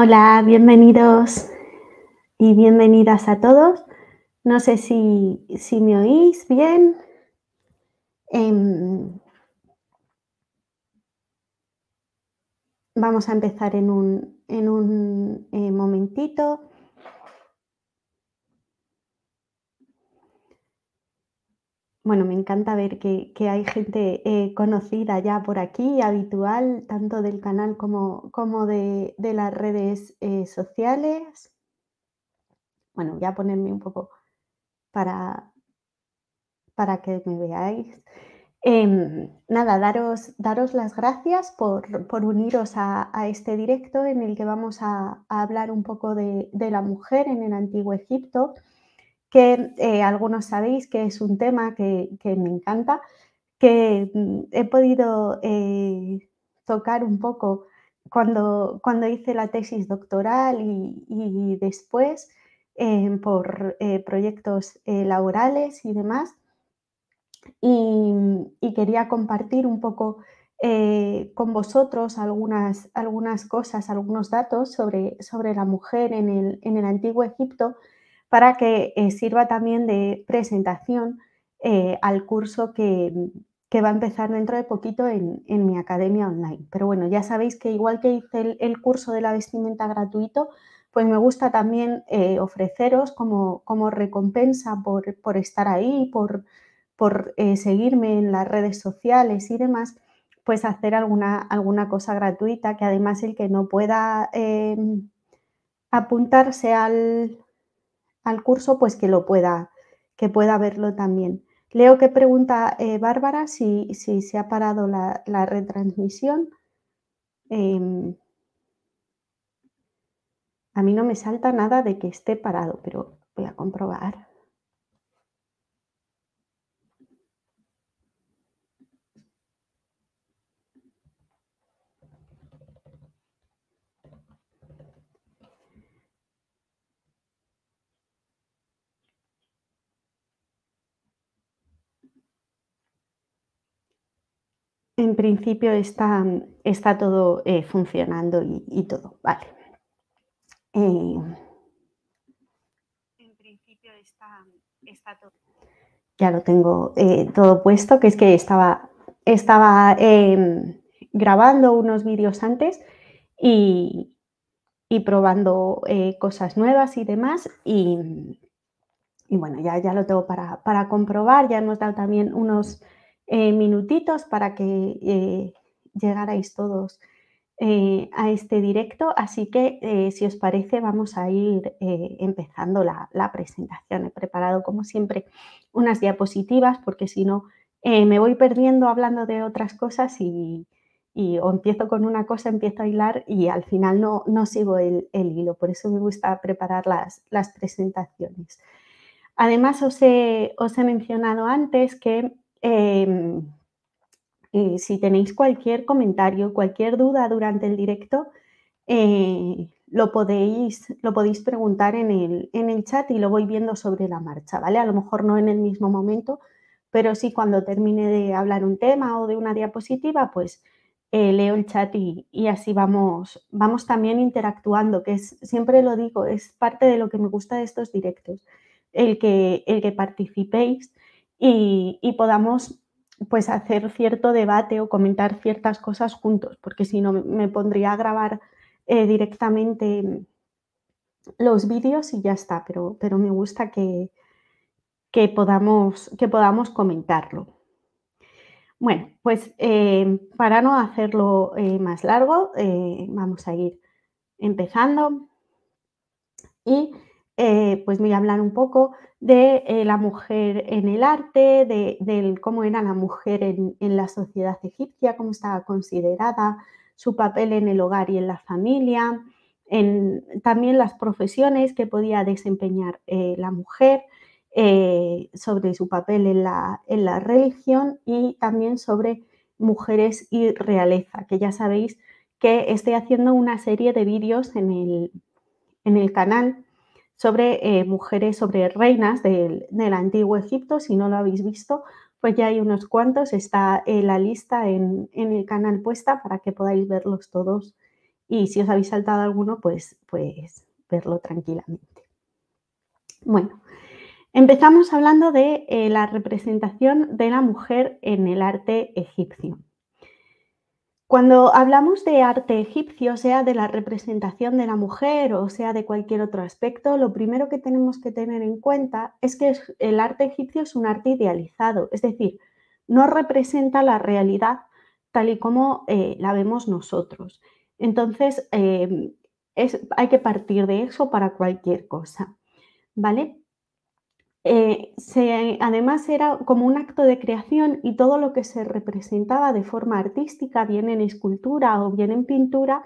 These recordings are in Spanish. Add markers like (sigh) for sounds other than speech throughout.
Hola, bienvenidos y bienvenidas a todos. No sé si, si me oís bien. Em, vamos a empezar en un, en un eh, momentito. Bueno, me encanta ver que, hay gente eh, conocida ya por aquí, habitual, tanto del canal como, de, las redes eh, sociales. Bueno, voy a ponerme un poco para, que me veáis. Em, nada, daros, las gracias por, por uniros a, este directo en el que vamos a, hablar un poco de, de la mujer en el Antiguo Egipto que eh, algunos sabéis que es un tema que, me encanta, que mm, he podido eh, tocar un poco cuando, cuando hice la tesis doctoral y, después eh, por proyectos laborales y demás. Y, quería compartir un poco con vosotros algunas, algunas cosas, algunos datos sobre, sobre la mujer en el, en el antiguo Egipto para que eh, sirva también de presentación eh, al curso que, va a empezar dentro de poquito en, mi academia online. Pero bueno, ya sabéis que igual que hice el, curso de la vestimenta gratuito, pues me gusta también eh, ofreceros como, como recompensa por, estar ahí, por, por seguirme en las redes sociales y demás, pues hacer alguna, alguna cosa gratuita, que además el que no pueda apuntarse al, al curso, pues que lo pueda, que pueda verlo también. Leo que pregunta eh, Bárbara si, si, se ha parado la, la retransmisión. Em, a mí no me salta nada de que esté parado, pero voy a comprobar. En principio está, está todo eh, funcionando y, todo, vale. Eh, en principio está, está, todo. Ya lo tengo eh, todo puesto, que es que estaba, estaba grabando unos vídeos antes y, probando cosas nuevas y demás. Y, y bueno, ya, ya lo tengo para, para comprobar. Ya hemos dado también unos eh, minutitos para que eh, llegarais todos eh, a este directo. Así que, eh, si os parece, vamos a ir empezando la, presentación. He preparado, como siempre, unas diapositivas porque si no, me voy perdiendo hablando de otras cosas y, o empiezo con una cosa, empiezo a hilar y al final no, no sigo el, hilo. Por eso me gusta preparar las, presentaciones. Además, os he, os he mencionado antes que Em, eh, si tenéis cualquier comentario, cualquier duda durante el directo, eh, lo, podéis, lo podéis preguntar en el, chat y lo voy viendo sobre la marcha, ¿vale? A lo mejor no en el mismo momento, pero sí cuando termine de hablar un tema o de una diapositiva, pues eh, leo el chat y, y, así vamos, vamos también interactuando, que es, siempre lo digo, es parte de lo que me gusta de estos directos, el que, el que participéis y, podamos pues hacer cierto debate o comentar ciertas cosas juntos, porque si no me pondría a grabar eh, directamente mm, los vídeos y ya está, pero, pero me gusta que, podamos, que podamos comentarlo. Bueno, pues eh, para no hacerlo eh, más largo, vamos a ir empezando. Y eh, pues voy a hablar un poco de eh, la mujer en el arte, de, cómo era la mujer en, la sociedad egipcia, cómo estaba considerada, su papel en el hogar y en la familia, en, también las profesiones que podía desempeñar eh, la mujer, sobre su papel en la, religión y también sobre mujeres y realeza, que ya sabéis que estoy haciendo una serie de vídeos en el, en el canal sobre eh, mujeres, sobre reinas del, antiguo Egipto. Si no lo habéis visto, pues ya hay unos cuantos. Está eh, la lista en, el canal puesta para que podáis verlos todos. Y si os habéis saltado alguno, pues, pues verlo tranquilamente. Bueno, empezamos hablando de eh, la representación de la mujer en el arte egipcio. Cuando hablamos de arte egipcio, sea de la representación de la mujer o sea de cualquier otro aspecto, lo primero que tenemos que tener en cuenta es que el arte egipcio es un arte idealizado, es decir, no representa la realidad tal y como eh, la vemos nosotros. Entonces, eh, es, hay que partir de eso para cualquier cosa. ¿Vale? Eh, además era como un acto de creación y todo lo que se representaba de forma artística, bien en escultura o bien en pintura,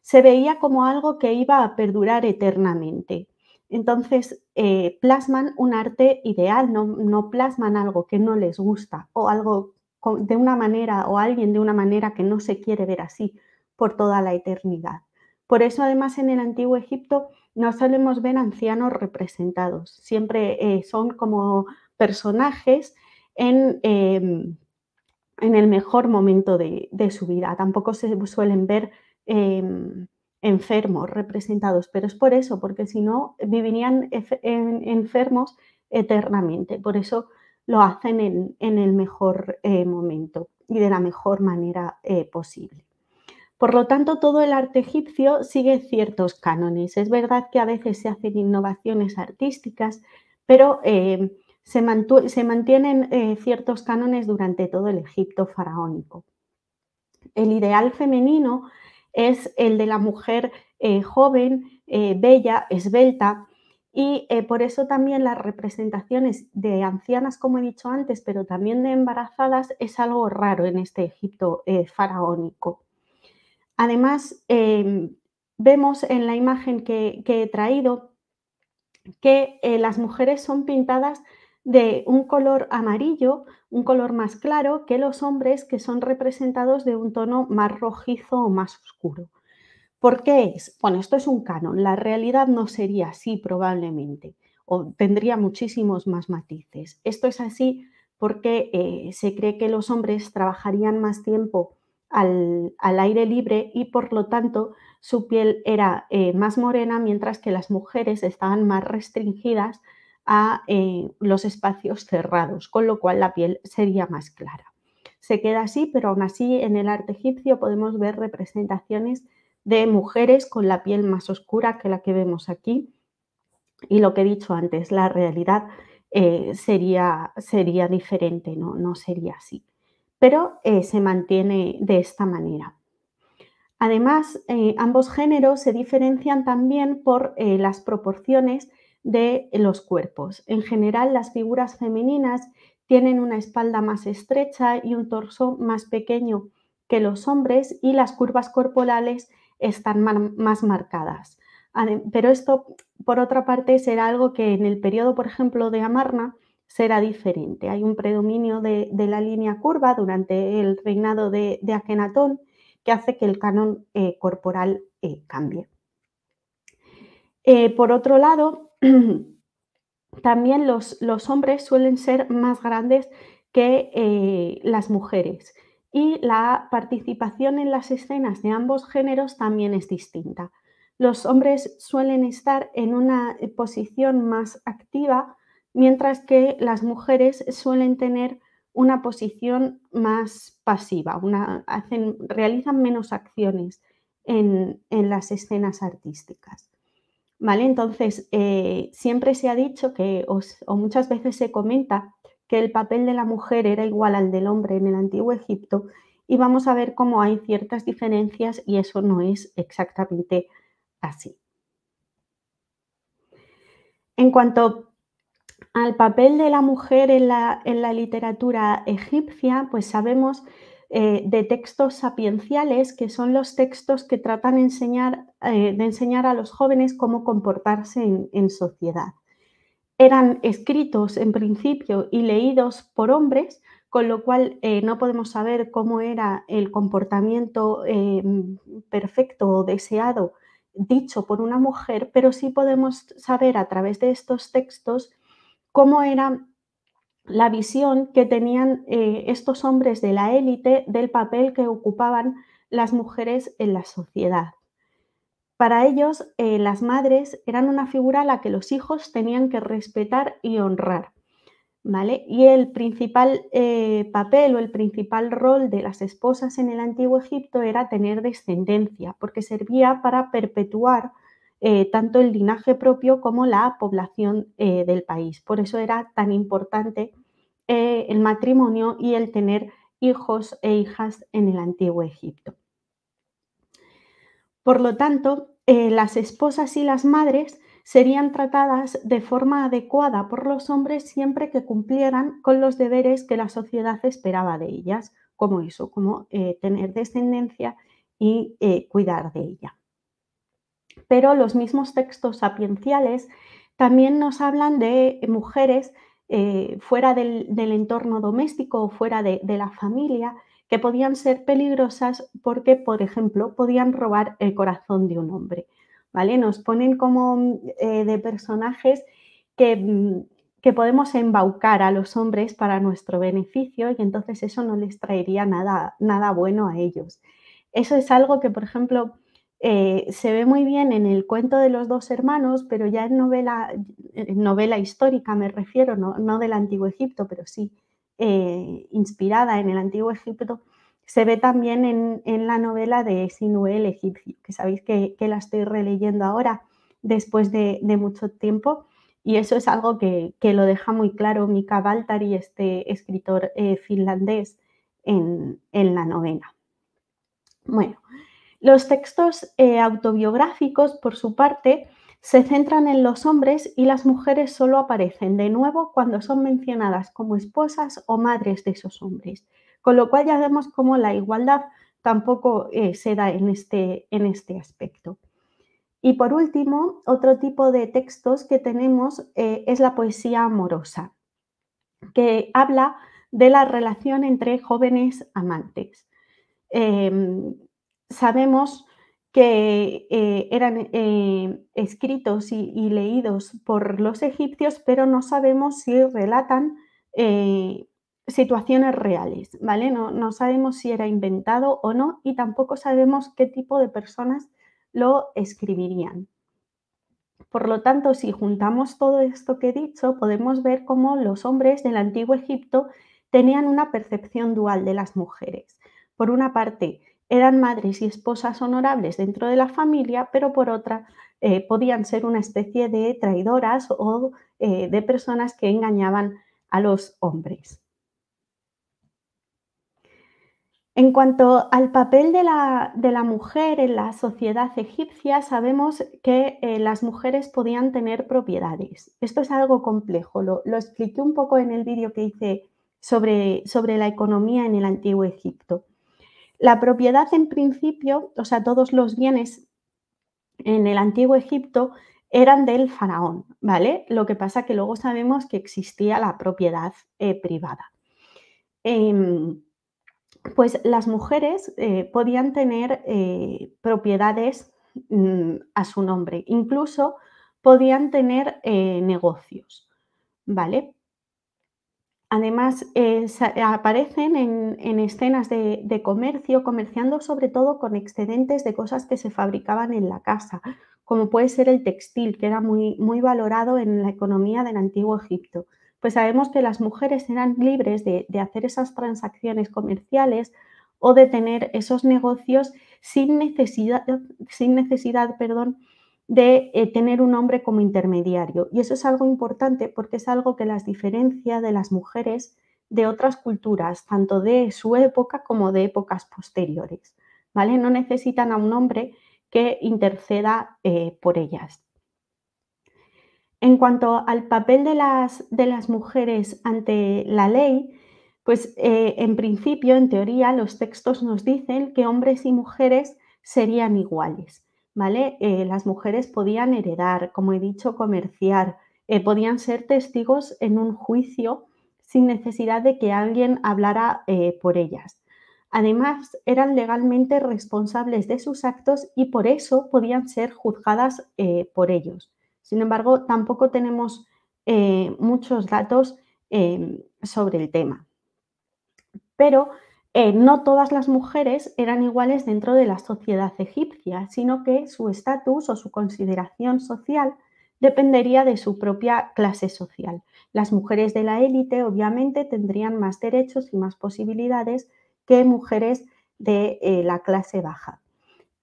se veía como algo que iba a perdurar eternamente. Entonces eh, plasman un arte ideal, no, no plasman algo que no les gusta o algo de una manera o alguien de una manera que no se quiere ver así por toda la eternidad. Por eso además en el antiguo Egipto no solemos ver ancianos representados, siempre eh, son como personajes en, em, en, el mejor momento de, su vida. Tampoco se suelen ver em, enfermos representados, pero es por eso, porque si no vivirían enfermos eternamente. Por eso lo hacen en el mejor eh, momento y de la mejor manera eh, posible. Por lo tanto, todo el arte egipcio sigue ciertos cánones. Es verdad que a veces se hacen innovaciones artísticas, pero eh, se, mantienen eh, ciertos cánones durante todo el Egipto faraónico. El ideal femenino es el de la mujer eh, joven, bella, esbelta, y por eso también las representaciones de ancianas, como he dicho antes, pero también de embarazadas, es algo raro en este Egipto faraónico. Además, em, vemos en la imagen que, he traído que eh, las mujeres son pintadas de un color amarillo, un color más claro, que los hombres que son representados de un tono más rojizo o más oscuro. ¿Por qué es? Bueno, esto es un canon, la realidad no sería así probablemente, o tendría muchísimos más matices. Esto es así porque eh, se cree que los hombres trabajarían más tiempo al, aire libre y por lo tanto su piel era eh, más morena, mientras que las mujeres estaban más restringidas a eh, los espacios cerrados, con lo cual la piel sería más clara. Se queda así, pero aún así en el arte egipcio podemos ver representaciones de mujeres con la piel más oscura que la que vemos aquí. Y lo que he dicho antes, la realidad eh, sería, sería diferente, ¿no? no sería así pero eh, se mantiene de esta manera. Además, eh, ambos géneros se diferencian también por eh, las proporciones de los cuerpos. En general, las figuras femeninas tienen una espalda más estrecha y un torso más pequeño que los hombres y las curvas corporales están más marcadas. Pero esto, por otra parte, será algo que en el periodo, por ejemplo, de Amarna, será diferente. Hay un predominio de, la línea curva durante el reinado de, Akenatón que hace que el canon eh, corporal eh, cambie. Eh, por otro lado, (clears throat) también los, hombres suelen ser más grandes que las mujeres y la participación en las escenas de ambos géneros también es distinta. Los hombres suelen estar en una posición más activa mientras que las mujeres suelen tener una posición más pasiva, una, hacen, realizan menos acciones en, las escenas artísticas. ¿Vale? Entonces, eh, siempre se ha dicho que, o muchas veces se comenta, que el papel de la mujer era igual al del hombre en el antiguo Egipto y vamos a ver cómo hay ciertas diferencias y eso no es exactamente así. En cuanto al papel de la mujer en la, literatura egipcia, pues sabemos eh, de textos sapienciales, que son los textos que tratan eh, de enseñar, a los jóvenes cómo comportarse en, sociedad. Eran escritos en principio y leídos por hombres, con lo cual eh, no podemos saber cómo era el comportamiento perfecto o deseado dicho por una mujer, pero sí podemos saber a través de estos textos cómo era la visión que tenían eh, estos hombres de la élite del papel que ocupaban las mujeres en la sociedad. Para ellos, eh, las madres eran una figura a la que los hijos tenían que respetar y honrar. ¿vale? Y el principal eh, papel o el principal rol de las esposas en el antiguo Egipto era tener descendencia, porque servía para perpetuar eh, tanto el linaje propio como la población eh, del país. Por eso era tan importante eh, el matrimonio y el tener hijos e hijas en el antiguo Egipto. Por lo tanto, las esposas y las madres serían tratadas de forma adecuada por los hombres siempre que cumplieran con los deberes que la sociedad esperaba de ellas, como eso, como tener descendencia y cuidar de ella. Pero los mismos textos sapienciales también nos hablan de mujeres eh, fuera del, entorno doméstico o fuera de, la familia que podían ser peligrosas porque, por ejemplo, podían robar el corazón de un hombre. ¿vale? Nos ponen como eh, de personajes mm, que, podemos embaucar a los hombres para nuestro beneficio y entonces eso no les traería nada, nada bueno a ellos. Eso es algo que, por ejemplo, eh, se ve muy bien en el cuento de los dos hermanos, pero ya en novela, novela histórica me refiero, no, del Antiguo Egipto, pero sí eh, inspirada en el Antiguo Egipto, se ve también en, la novela de Sinuel el egipcio, que sabéis que, la estoy releyendo ahora después de, mucho tiempo, y eso es algo que, lo deja muy claro Mika Baltari este escritor eh, finlandés, en, en la novela. Bueno, los textos eh, autobiográficos, por su parte, se centran en los hombres y las mujeres solo aparecen de nuevo cuando son mencionadas como esposas o madres de esos hombres. Con lo cual ya vemos cómo la igualdad tampoco eh, se da en este, en este, aspecto. Y por último, otro tipo de textos que tenemos eh, es la poesía amorosa, que habla de la relación entre jóvenes amantes. Em, sabemos que eh, eran eh, escritos y, leídos por los egipcios, pero no sabemos si relatan eh, situaciones reales, ¿vale? No, no, sabemos si era inventado o no y tampoco sabemos qué tipo de personas lo escribirían. Por lo tanto, si juntamos todo esto que he dicho, podemos ver cómo los hombres del antiguo Egipto tenían una percepción dual de las mujeres. Por una parte, eran madres y esposas honorables dentro de la familia, pero por otra eh, podían ser una especie de traidoras o eh, de personas que engañaban a los hombres. En cuanto al papel de la, mujer en la sociedad egipcia, sabemos que eh, las mujeres podían tener propiedades. Esto es algo complejo, lo, expliqué un poco en el vídeo que hice sobre, sobre la economía en el antiguo Egipto. La propiedad en principio, o sea, todos los bienes en el antiguo Egipto eran del faraón, ¿vale? Lo que pasa que luego sabemos que existía la propiedad eh, privada. Em, pues las mujeres eh, podían tener eh, propiedades mm, a su nombre, incluso podían tener negocios, ¿vale? Además, eh, aparecen en, escenas de, comercio, comerciando sobre todo con excedentes de cosas que se fabricaban en la casa, como puede ser el textil, que era muy, valorado en la economía del antiguo Egipto. Pues sabemos que las mujeres eran libres de, hacer esas transacciones comerciales o de tener esos negocios sin necesidad, sin necesidad perdón, de eh, tener un hombre como intermediario. Y eso es algo importante porque es algo que las diferencia de las mujeres de otras culturas, tanto de su época como de épocas posteriores. ¿vale? No necesitan a un hombre que interceda eh, por ellas. En cuanto al papel de las, mujeres ante la ley, pues eh, en principio, en teoría, los textos nos dicen que hombres y mujeres serían iguales. Eh, las mujeres podían heredar, como he dicho, comerciar, eh, podían ser testigos en un juicio sin necesidad de que alguien hablara eh, por ellas. Además, eran legalmente responsables de sus actos y por eso podían ser juzgadas por ellos. Sin embargo, tampoco tenemos muchos datos sobre el tema. Pero eh, no todas las mujeres eran iguales dentro de la sociedad egipcia, sino que su estatus o su consideración social dependería de su propia clase social. Las mujeres de la élite obviamente tendrían más derechos y más posibilidades que mujeres de eh, la clase baja.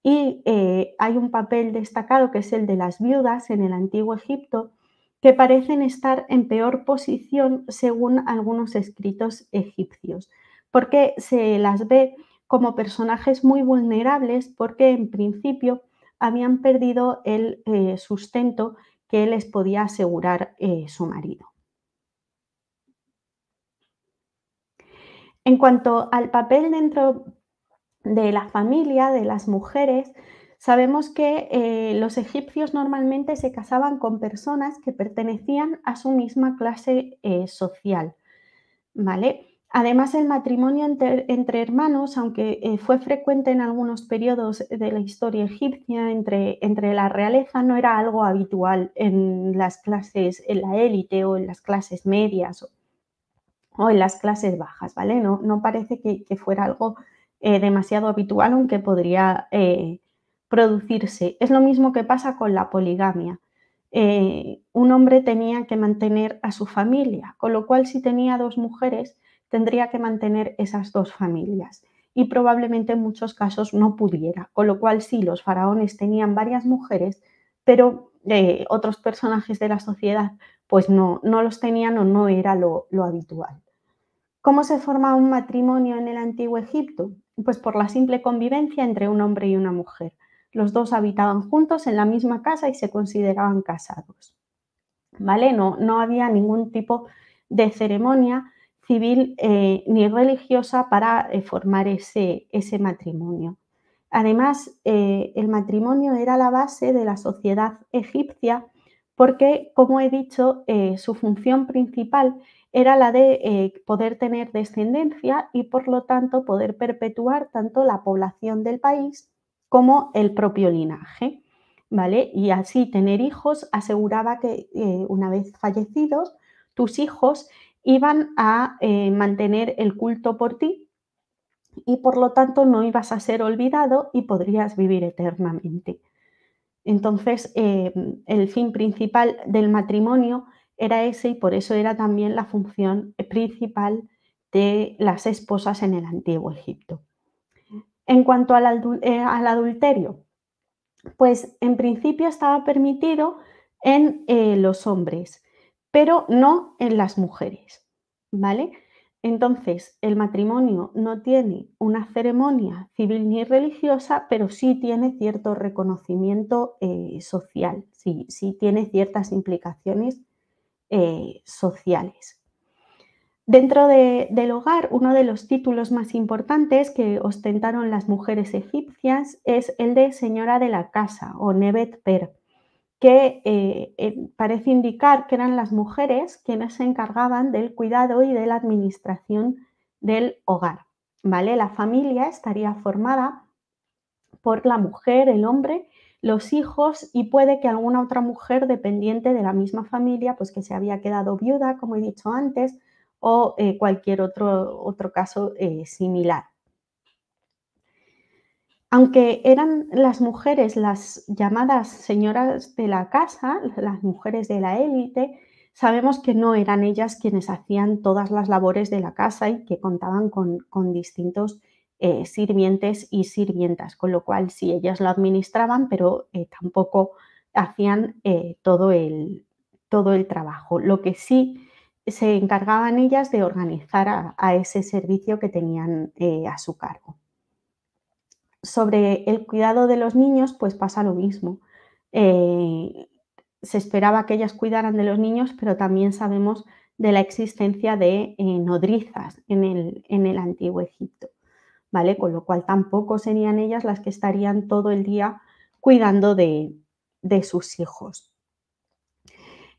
Y eh, hay un papel destacado que es el de las viudas en el antiguo Egipto, que parecen estar en peor posición según algunos escritos egipcios porque se las ve como personajes muy vulnerables porque en principio habían perdido el eh, sustento que les podía asegurar eh, su marido. En cuanto al papel dentro de la familia, de las mujeres, sabemos que eh, los egipcios normalmente se casaban con personas que pertenecían a su misma clase social. ¿Vale? Además, el matrimonio entre, hermanos, aunque eh, fue frecuente en algunos periodos de la historia egipcia entre, entre la realeza, no era algo habitual en las clases, en la élite o en las clases medias o, en las clases bajas, ¿vale? No, no parece que, fuera algo eh, demasiado habitual, aunque podría eh, producirse. Es lo mismo que pasa con la poligamia. un hombre tenía que mantener a su familia, con lo cual si tenía dos mujeres, tendría que mantener esas dos familias y probablemente en muchos casos no pudiera, con lo cual sí, los faraones tenían varias mujeres, pero eh, otros personajes de la sociedad pues no, los tenían o no era lo, lo habitual. ¿Cómo se forma un matrimonio en el antiguo Egipto? Pues por la simple convivencia entre un hombre y una mujer. Los dos habitaban juntos en la misma casa y se consideraban casados. ¿Vale? No, no había ningún tipo de ceremonia civil eh, ni religiosa para eh, formar ese, ese, matrimonio. Además, eh, el matrimonio era la base de la sociedad egipcia porque, como he dicho, su función principal era la de poder tener descendencia y, por lo tanto, poder perpetuar tanto la población del país como el propio linaje. ¿vale? Y así tener hijos aseguraba que, una vez fallecidos, tus hijos iban a eh, mantener el culto por ti y por lo tanto no ibas a ser olvidado y podrías vivir eternamente. Entonces, eh, el fin principal del matrimonio era ese y por eso era también la función principal de las esposas en el antiguo Egipto. En cuanto al, eh, adulterio, pues en principio estaba permitido en los hombres, pero no en las mujeres, ¿vale? Entonces, el matrimonio no tiene una ceremonia civil ni religiosa, pero sí tiene cierto reconocimiento eh, social, sí, tiene ciertas implicaciones eh, sociales. Dentro del hogar, uno de los títulos más importantes que ostentaron las mujeres egipcias es el de señora de la casa o Nebet Per que eh, parece indicar que eran las mujeres quienes se encargaban del cuidado y de la administración del hogar. ¿vale? La familia estaría formada por la mujer, el hombre, los hijos y puede que alguna otra mujer dependiente de la misma familia, pues que se había quedado viuda, como he dicho antes, o eh, cualquier otro, otro caso eh, similar aunque eran las mujeres las llamadas señoras de la casa, las mujeres de la élite, sabemos que no eran ellas quienes hacían todas las labores de la casa y que contaban con, distintos eh, sirvientes y sirvientas, con lo cual sí ellas lo administraban, pero eh, tampoco hacían eh, todo, el, todo, el, trabajo. Lo que sí se encargaban ellas de organizar a ese servicio que tenían a su cargo sobre el cuidado de los niños, pues pasa lo mismo. Eh, se esperaba que ellas cuidaran de los niños, pero también sabemos de la existencia de eh, nodrizas en el, antiguo Egipto, ¿vale? Con lo cual tampoco serían ellas las que estarían todo el día cuidando de, de sus hijos.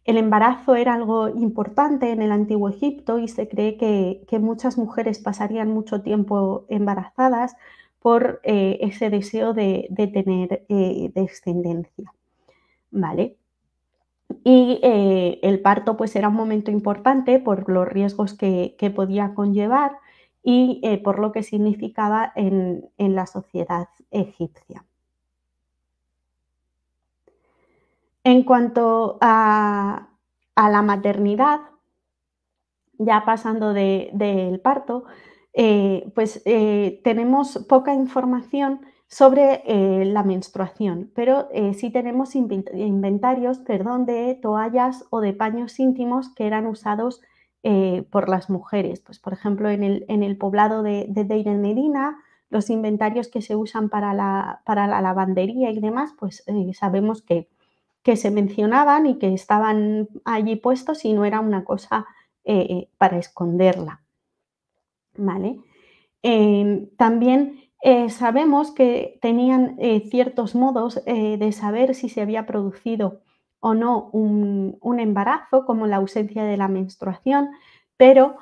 El embarazo era algo importante en el antiguo Egipto y se cree que, que muchas mujeres pasarían mucho tiempo embarazadas por eh, ese deseo de, tener eh, descendencia. ¿Vale? Y eh, el parto pues era un momento importante por los riesgos que, podía conllevar y por lo que significaba en, la sociedad egipcia. En cuanto a, la maternidad, ya pasando del parto, eh, pues eh, tenemos poca información sobre eh, la menstruación, pero sí tenemos inventarios de toallas o de paños íntimos que eran usados por las mujeres. Pues, por ejemplo, en el, poblado de, de Deir Medina, los inventarios que se usan para la, lavandería y demás, pues sabemos que se mencionaban y que estaban allí puestos y no era una cosa para esconderla. Em, también eh, sabemos que tenían eh, ciertos modos eh, de saber si se había producido o no un, embarazo, como la ausencia de la menstruación, pero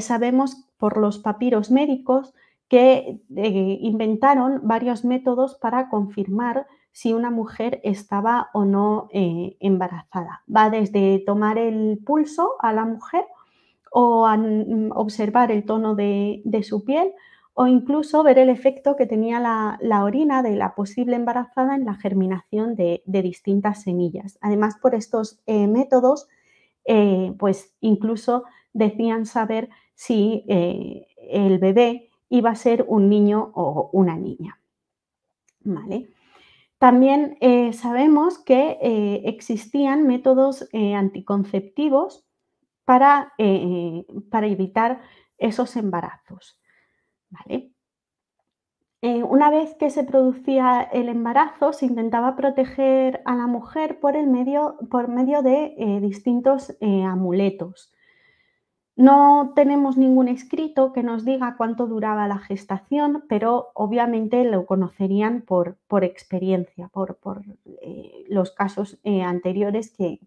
sabemos por los papiros médicos que inventaron varios métodos para confirmar si una mujer estaba o no embarazada. Va desde tomar el pulso a la mujer o mm, observar el tono de, su piel o incluso ver el efecto que tenía la, orina de la posible embarazada en la germinación de, distintas semillas. Además, por estos eh, métodos, eh, pues incluso decían saber si eh, el bebé iba a ser un niño o una niña. También sabemos que existían métodos anticonceptivos para, eh, eh, para evitar esos embarazos. Eh, una vez que se producía el embarazo, se intentaba proteger a la mujer por, el medio, por medio, de distintos amuletos. No tenemos ningún escrito que nos diga cuánto duraba la gestación, pero obviamente lo conocerían por, experiencia, por, los casos anteriores que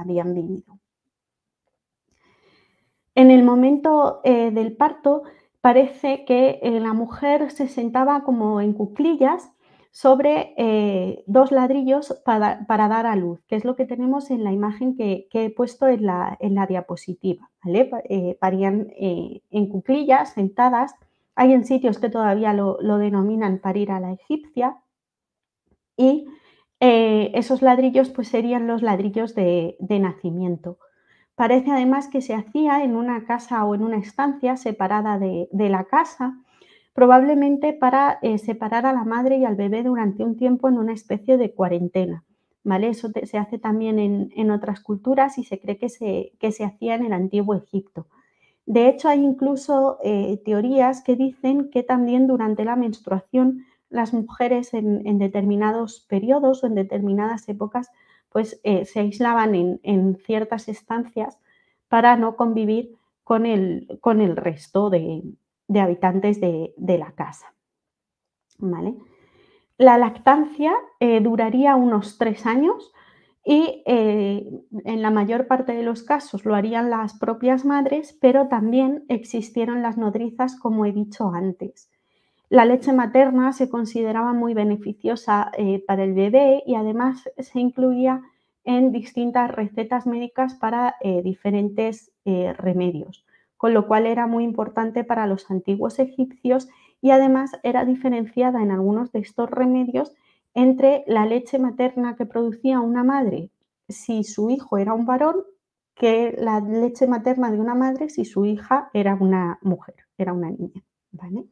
habían vivido. En el momento eh, del parto parece que eh, la mujer se sentaba como en cuclillas sobre eh, dos ladrillos para, dar a luz, que es lo que tenemos en la imagen que, he puesto en la, diapositiva. parían en cuclillas, sentadas. Hay en sitios que todavía lo, denominan parir a la egipcia. Y esos ladrillos pues, serían los ladrillos de nacimiento. Parece además que se hacía en una casa o en una estancia separada de, la casa, probablemente para eh, separar a la madre y al bebé durante un tiempo en una especie de cuarentena. ¿vale? Eso se hace también en, otras culturas y se cree que se, que se hacía en el antiguo Egipto. De hecho, hay incluso eh, teorías que dicen que también durante la menstruación las mujeres en determinados periodos o en determinadas épocas pues eh, se aislaban en, ciertas estancias para no convivir con el, resto de, habitantes de, la casa. La lactancia eh, duraría unos tres años y eh, en la mayor parte de los casos lo harían las propias madres, pero también existieron las nodrizas, como he dicho antes. La leche materna se consideraba muy beneficiosa eh, para el bebé y además se incluía en distintas recetas médicas para eh, diferentes eh, remedios, con lo cual era muy importante para los antiguos egipcios y además era diferenciada en algunos de estos remedios entre la leche materna que producía una madre si su hijo era un varón que la leche materna de una madre si su hija era una mujer, era una niña. ¿vale?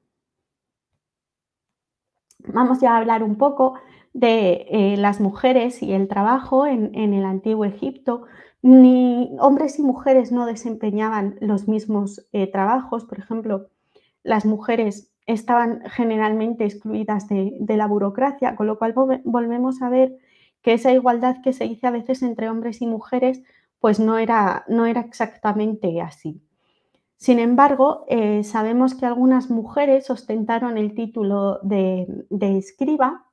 vamos ya a hablar un poco de eh, las mujeres y el trabajo en, el antiguo Egipto. Ni hombres y mujeres no desempeñaban los mismos eh, trabajos. Por ejemplo, las mujeres estaban generalmente excluidas de, la burocracia, con lo cual volvemos a ver que esa igualdad que se dice a veces entre hombres y mujeres, pues no era exactamente así. Sin embargo, eh, sabemos que algunas mujeres ostentaron el título de, escriba,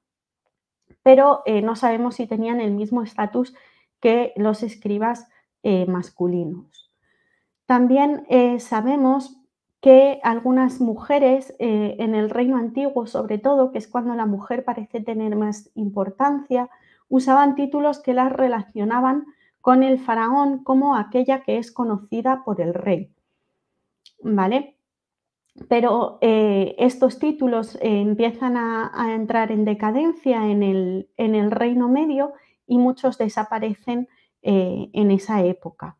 pero eh, no sabemos si tenían el mismo estatus que los escribas eh, masculinos. También sabemos que algunas mujeres en el reino antiguo, sobre todo, que es cuando la mujer parece tener más importancia, usaban títulos que las relacionaban con el faraón como aquella que es conocida por el rey. ¿vale? Pero eh, estos títulos eh, empiezan a, entrar en decadencia en el, Reino Medio y muchos desaparecen eh, en esa época.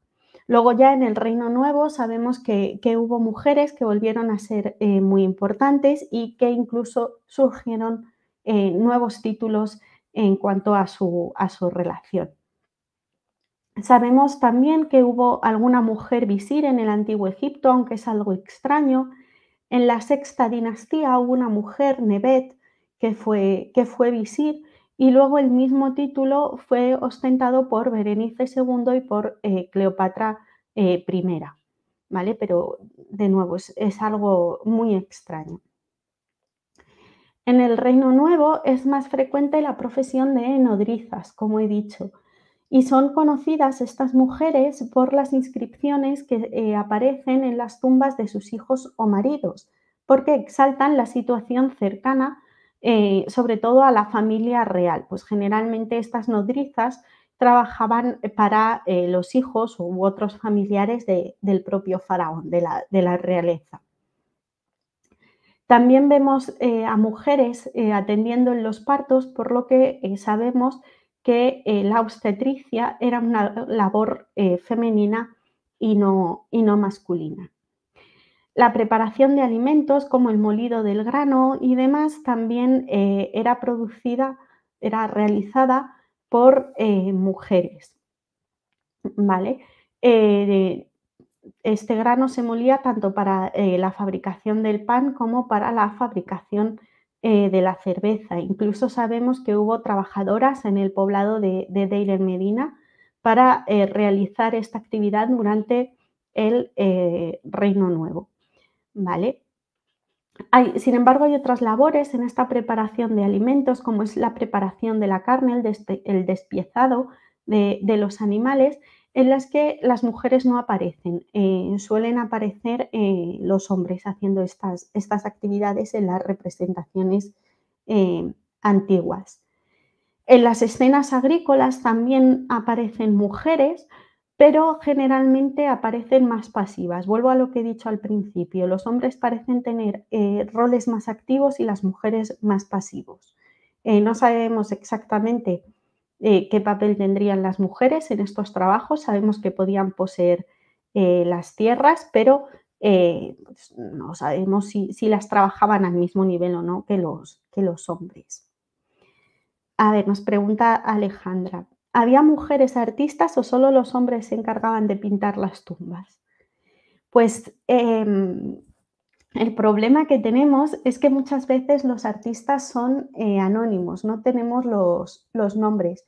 Luego ya en el Reino Nuevo sabemos que, hubo mujeres que volvieron a ser muy importantes y que incluso surgieron nuevos títulos en cuanto a a su relación. Sabemos también que hubo alguna mujer visir en el antiguo Egipto, aunque es algo extraño. En la sexta dinastía hubo una mujer, Nebet, que fue, que fue visir, y luego el mismo título fue ostentado por Berenice II y por eh, Cleopatra eh, I. ¿Vale? Pero de nuevo, es, es, algo muy extraño. En el Reino Nuevo es más frecuente la profesión de nodrizas, como he dicho. Y son conocidas estas mujeres por las inscripciones que eh, aparecen en las tumbas de sus hijos o maridos, porque exaltan la situación cercana, eh, sobre todo a la familia real. Pues generalmente estas nodrizas trabajaban para eh, los hijos u otros familiares del propio faraón, de la, realeza. También vemos a mujeres atendiendo en los partos, por lo que sabemos que eh, la obstetricia era una labor eh, femenina y no, y no masculina. La preparación de alimentos como el molido del grano y demás también eh, era producida, era realizada por mujeres. ¿Vale? este grano se molía tanto para la fabricación del pan como para la fabricación eh, de la cerveza. Incluso sabemos que hubo trabajadoras en el poblado de, de Deir Medina para eh, realizar esta actividad durante el eh, Reino Nuevo. ¿Vale? Hay, sin embargo, hay otras labores en esta preparación de alimentos, como es la preparación de la carne, el, despiezado de los animales, en las que las mujeres no aparecen, eh, suelen aparecer eh, los hombres haciendo estas, estas, actividades en las representaciones eh, antiguas. En las escenas agrícolas también aparecen mujeres, pero generalmente aparecen más pasivas. Vuelvo a lo que he dicho al principio, los hombres parecen tener roles más activos y las mujeres más pasivos. no sabemos exactamente eh, qué papel tendrían las mujeres en estos trabajos. Sabemos que podían poseer eh, las tierras, pero eh, pues, no sabemos si, si, las trabajaban al mismo nivel o no que los, que los hombres. A ver, nos pregunta Alejandra, ¿había mujeres artistas o solo los hombres se encargaban de pintar las tumbas? Pues em, el problema que tenemos es que muchas veces los artistas son eh, anónimos, no tenemos los, nombres,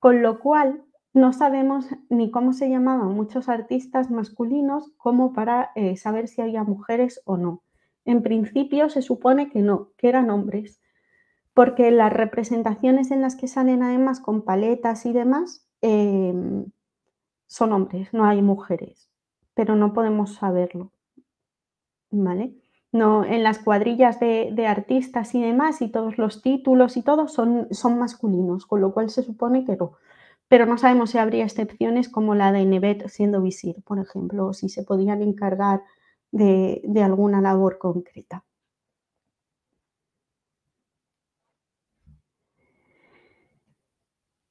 con lo cual no sabemos ni cómo se llamaban muchos artistas masculinos como para eh, saber si había mujeres o no. En principio se supone que no, que eran hombres, porque las representaciones en las que salen además con paletas y demás em, son hombres, no hay mujeres, pero no podemos saberlo. ¿Vale? en las cuadrillas de, artistas y demás, y todos los títulos y todo son, son masculinos, con lo cual se supone que no. Pero no sabemos si habría excepciones como la de Nevet siendo visir, por ejemplo, o si se podían encargar de alguna labor concreta.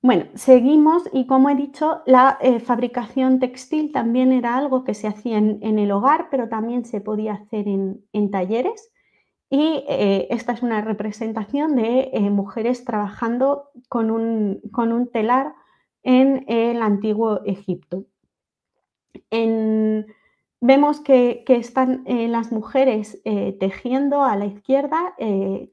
Bueno, seguimos y como he dicho, la eh, fabricación textil también era algo que se hacía en, el hogar, pero también se podía hacer en, talleres. Y eh, esta es una representación de eh, mujeres trabajando con un, telar en el antiguo Egipto. vemos que, que están las mujeres tejiendo a la izquierda,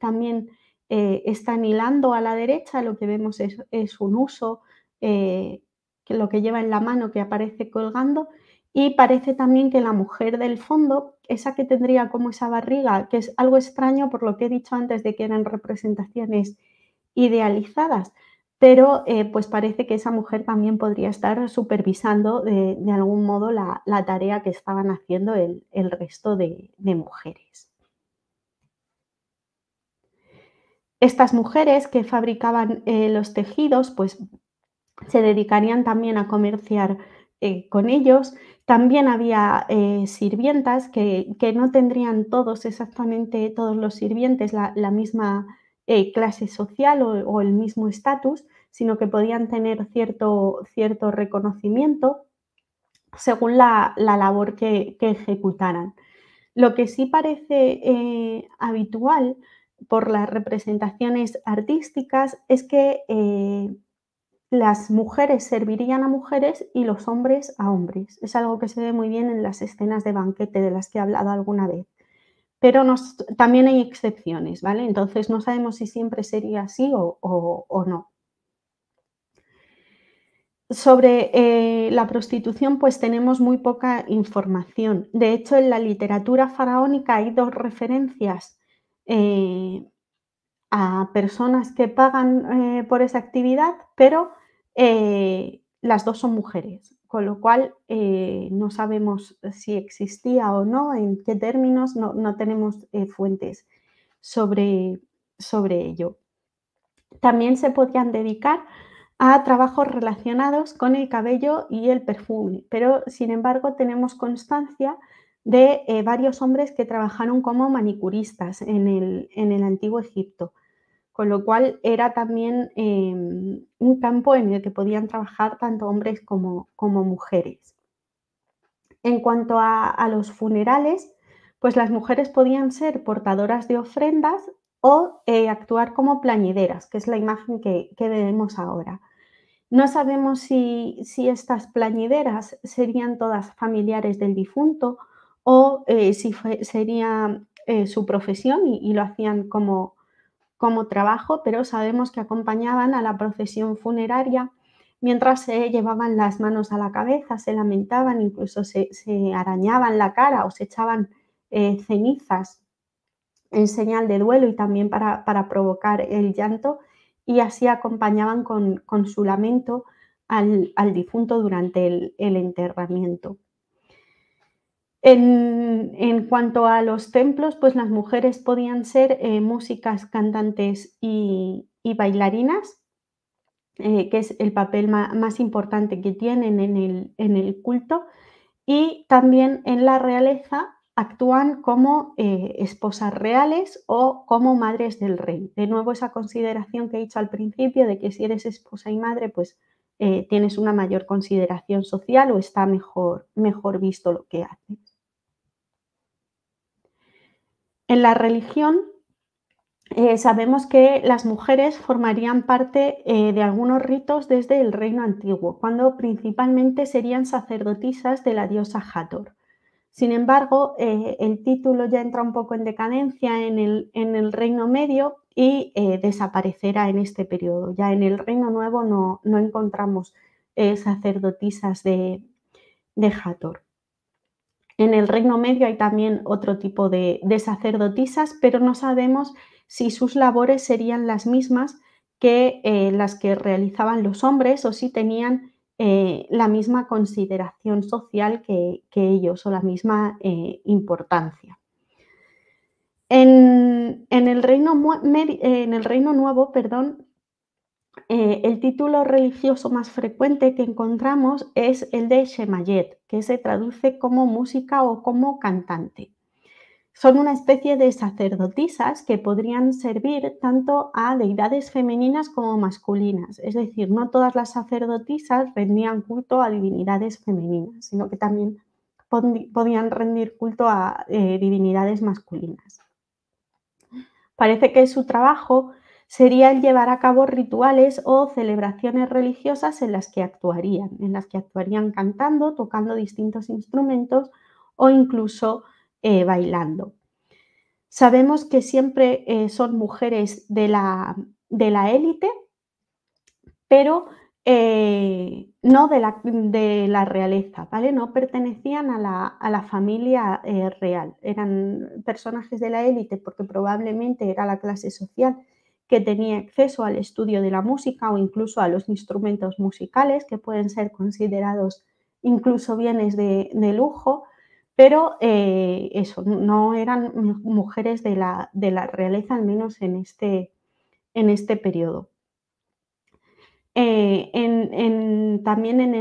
también eh, está están hilando a la derecha, lo que vemos es, un uso, eh, que lo que lleva en la mano que aparece colgando, y parece también que la mujer del fondo, esa que tendría como esa barriga, que es algo extraño por lo que he dicho antes de que eran representaciones idealizadas, pero eh, pues parece que esa mujer también podría estar supervisando de, algún modo la, tarea que estaban haciendo el, resto de mujeres. Estas mujeres que fabricaban eh, los tejidos, pues se dedicarían también a comerciar eh, con ellos. También había eh, sirvientas que, no tendrían todos, exactamente todos los sirvientes, la, misma clase social o, el mismo estatus, sino que podían tener cierto, cierto reconocimiento según la, labor que, que, ejecutaran. Lo que sí parece habitual por las representaciones artísticas es que eh, las mujeres servirían a mujeres y los hombres a hombres. Es algo que se ve muy bien en las escenas de banquete de las que he hablado alguna vez. Pero también hay excepciones, ¿vale? Entonces no sabemos si siempre sería así o, no. Sobre eh, la prostitución, pues tenemos muy poca información. De hecho, en la literatura faraónica hay dos referencias eh, a personas que pagan eh, por esa actividad, pero eh, las dos son mujeres, con lo cual no sabemos si existía o no, en qué términos, no, tenemos fuentes sobre, ello. También se podían dedicar a trabajos relacionados con el cabello y el perfume, pero sin embargo tenemos constancia de eh, varios hombres que trabajaron como manicuristas en el, antiguo Egipto, con lo cual era también em, un campo en el que podían trabajar tanto hombres como, mujeres. En cuanto a, los funerales, pues las mujeres podían ser portadoras de ofrendas o eh, actuar como plañideras, que es la imagen que, vemos ahora. No sabemos si, si, estas plañideras serían todas familiares del difunto o eh, si sería eh, su profesión y, lo hacían como, trabajo, pero sabemos que acompañaban a la procesión funeraria mientras se llevaban las manos a la cabeza, se lamentaban, incluso se, arañaban la cara o se echaban eh, cenizas en señal de duelo y también para, provocar el llanto y así acompañaban con, su lamento al, difunto durante el enterramiento. En, cuanto a los templos, pues las mujeres podían ser eh, músicas, cantantes y, bailarinas, eh, que es el papel más, importante que tienen en el, culto, y también en la realeza actúan como eh, esposas reales o como madres del rey. De nuevo, esa consideración que he dicho al principio de que si eres esposa y madre, pues tienes una mayor consideración social o está mejor visto lo que haces. En la religión eh, sabemos que las mujeres formarían parte eh, de algunos ritos desde el reino antiguo, cuando principalmente serían sacerdotisas de la diosa Hathor. Sin embargo, eh, el título ya entra un poco en decadencia en el, reino medio y desaparecerá en este periodo. Ya en el reino nuevo no, encontramos sacerdotisas de, de en el Reino Medio hay también otro tipo de, sacerdotisas, pero no sabemos si sus labores serían las mismas que eh, las que realizaban los hombres o si tenían eh, la misma consideración social que, ellos o la misma eh, importancia. En, el Reino, en, el Reino, Nuevo, perdón, eh, el título religioso más frecuente que encontramos es el de Shemayet, que se traduce como música o como cantante. Son una especie de sacerdotisas que podrían servir tanto a deidades femeninas como masculinas. Es decir, no todas las sacerdotisas rendían culto a divinidades femeninas, sino que también podían rendir culto a eh, divinidades masculinas. Parece que su trabajo sería el llevar a cabo rituales o celebraciones religiosas en las que actuarían, en las que actuarían cantando, tocando distintos instrumentos o incluso eh, bailando. Sabemos que siempre eh, son mujeres de la, élite, pero eh, no de la, realeza, ¿vale? No pertenecían a la, a la familia real, eran personajes de la élite porque probablemente era la clase social que tenía acceso al estudio de la música o incluso a los instrumentos musicales que pueden ser considerados incluso bienes de, lujo, pero eh, eso, no eran mujeres de la, de la realeza, al menos en este, en este periodo. Eh, también en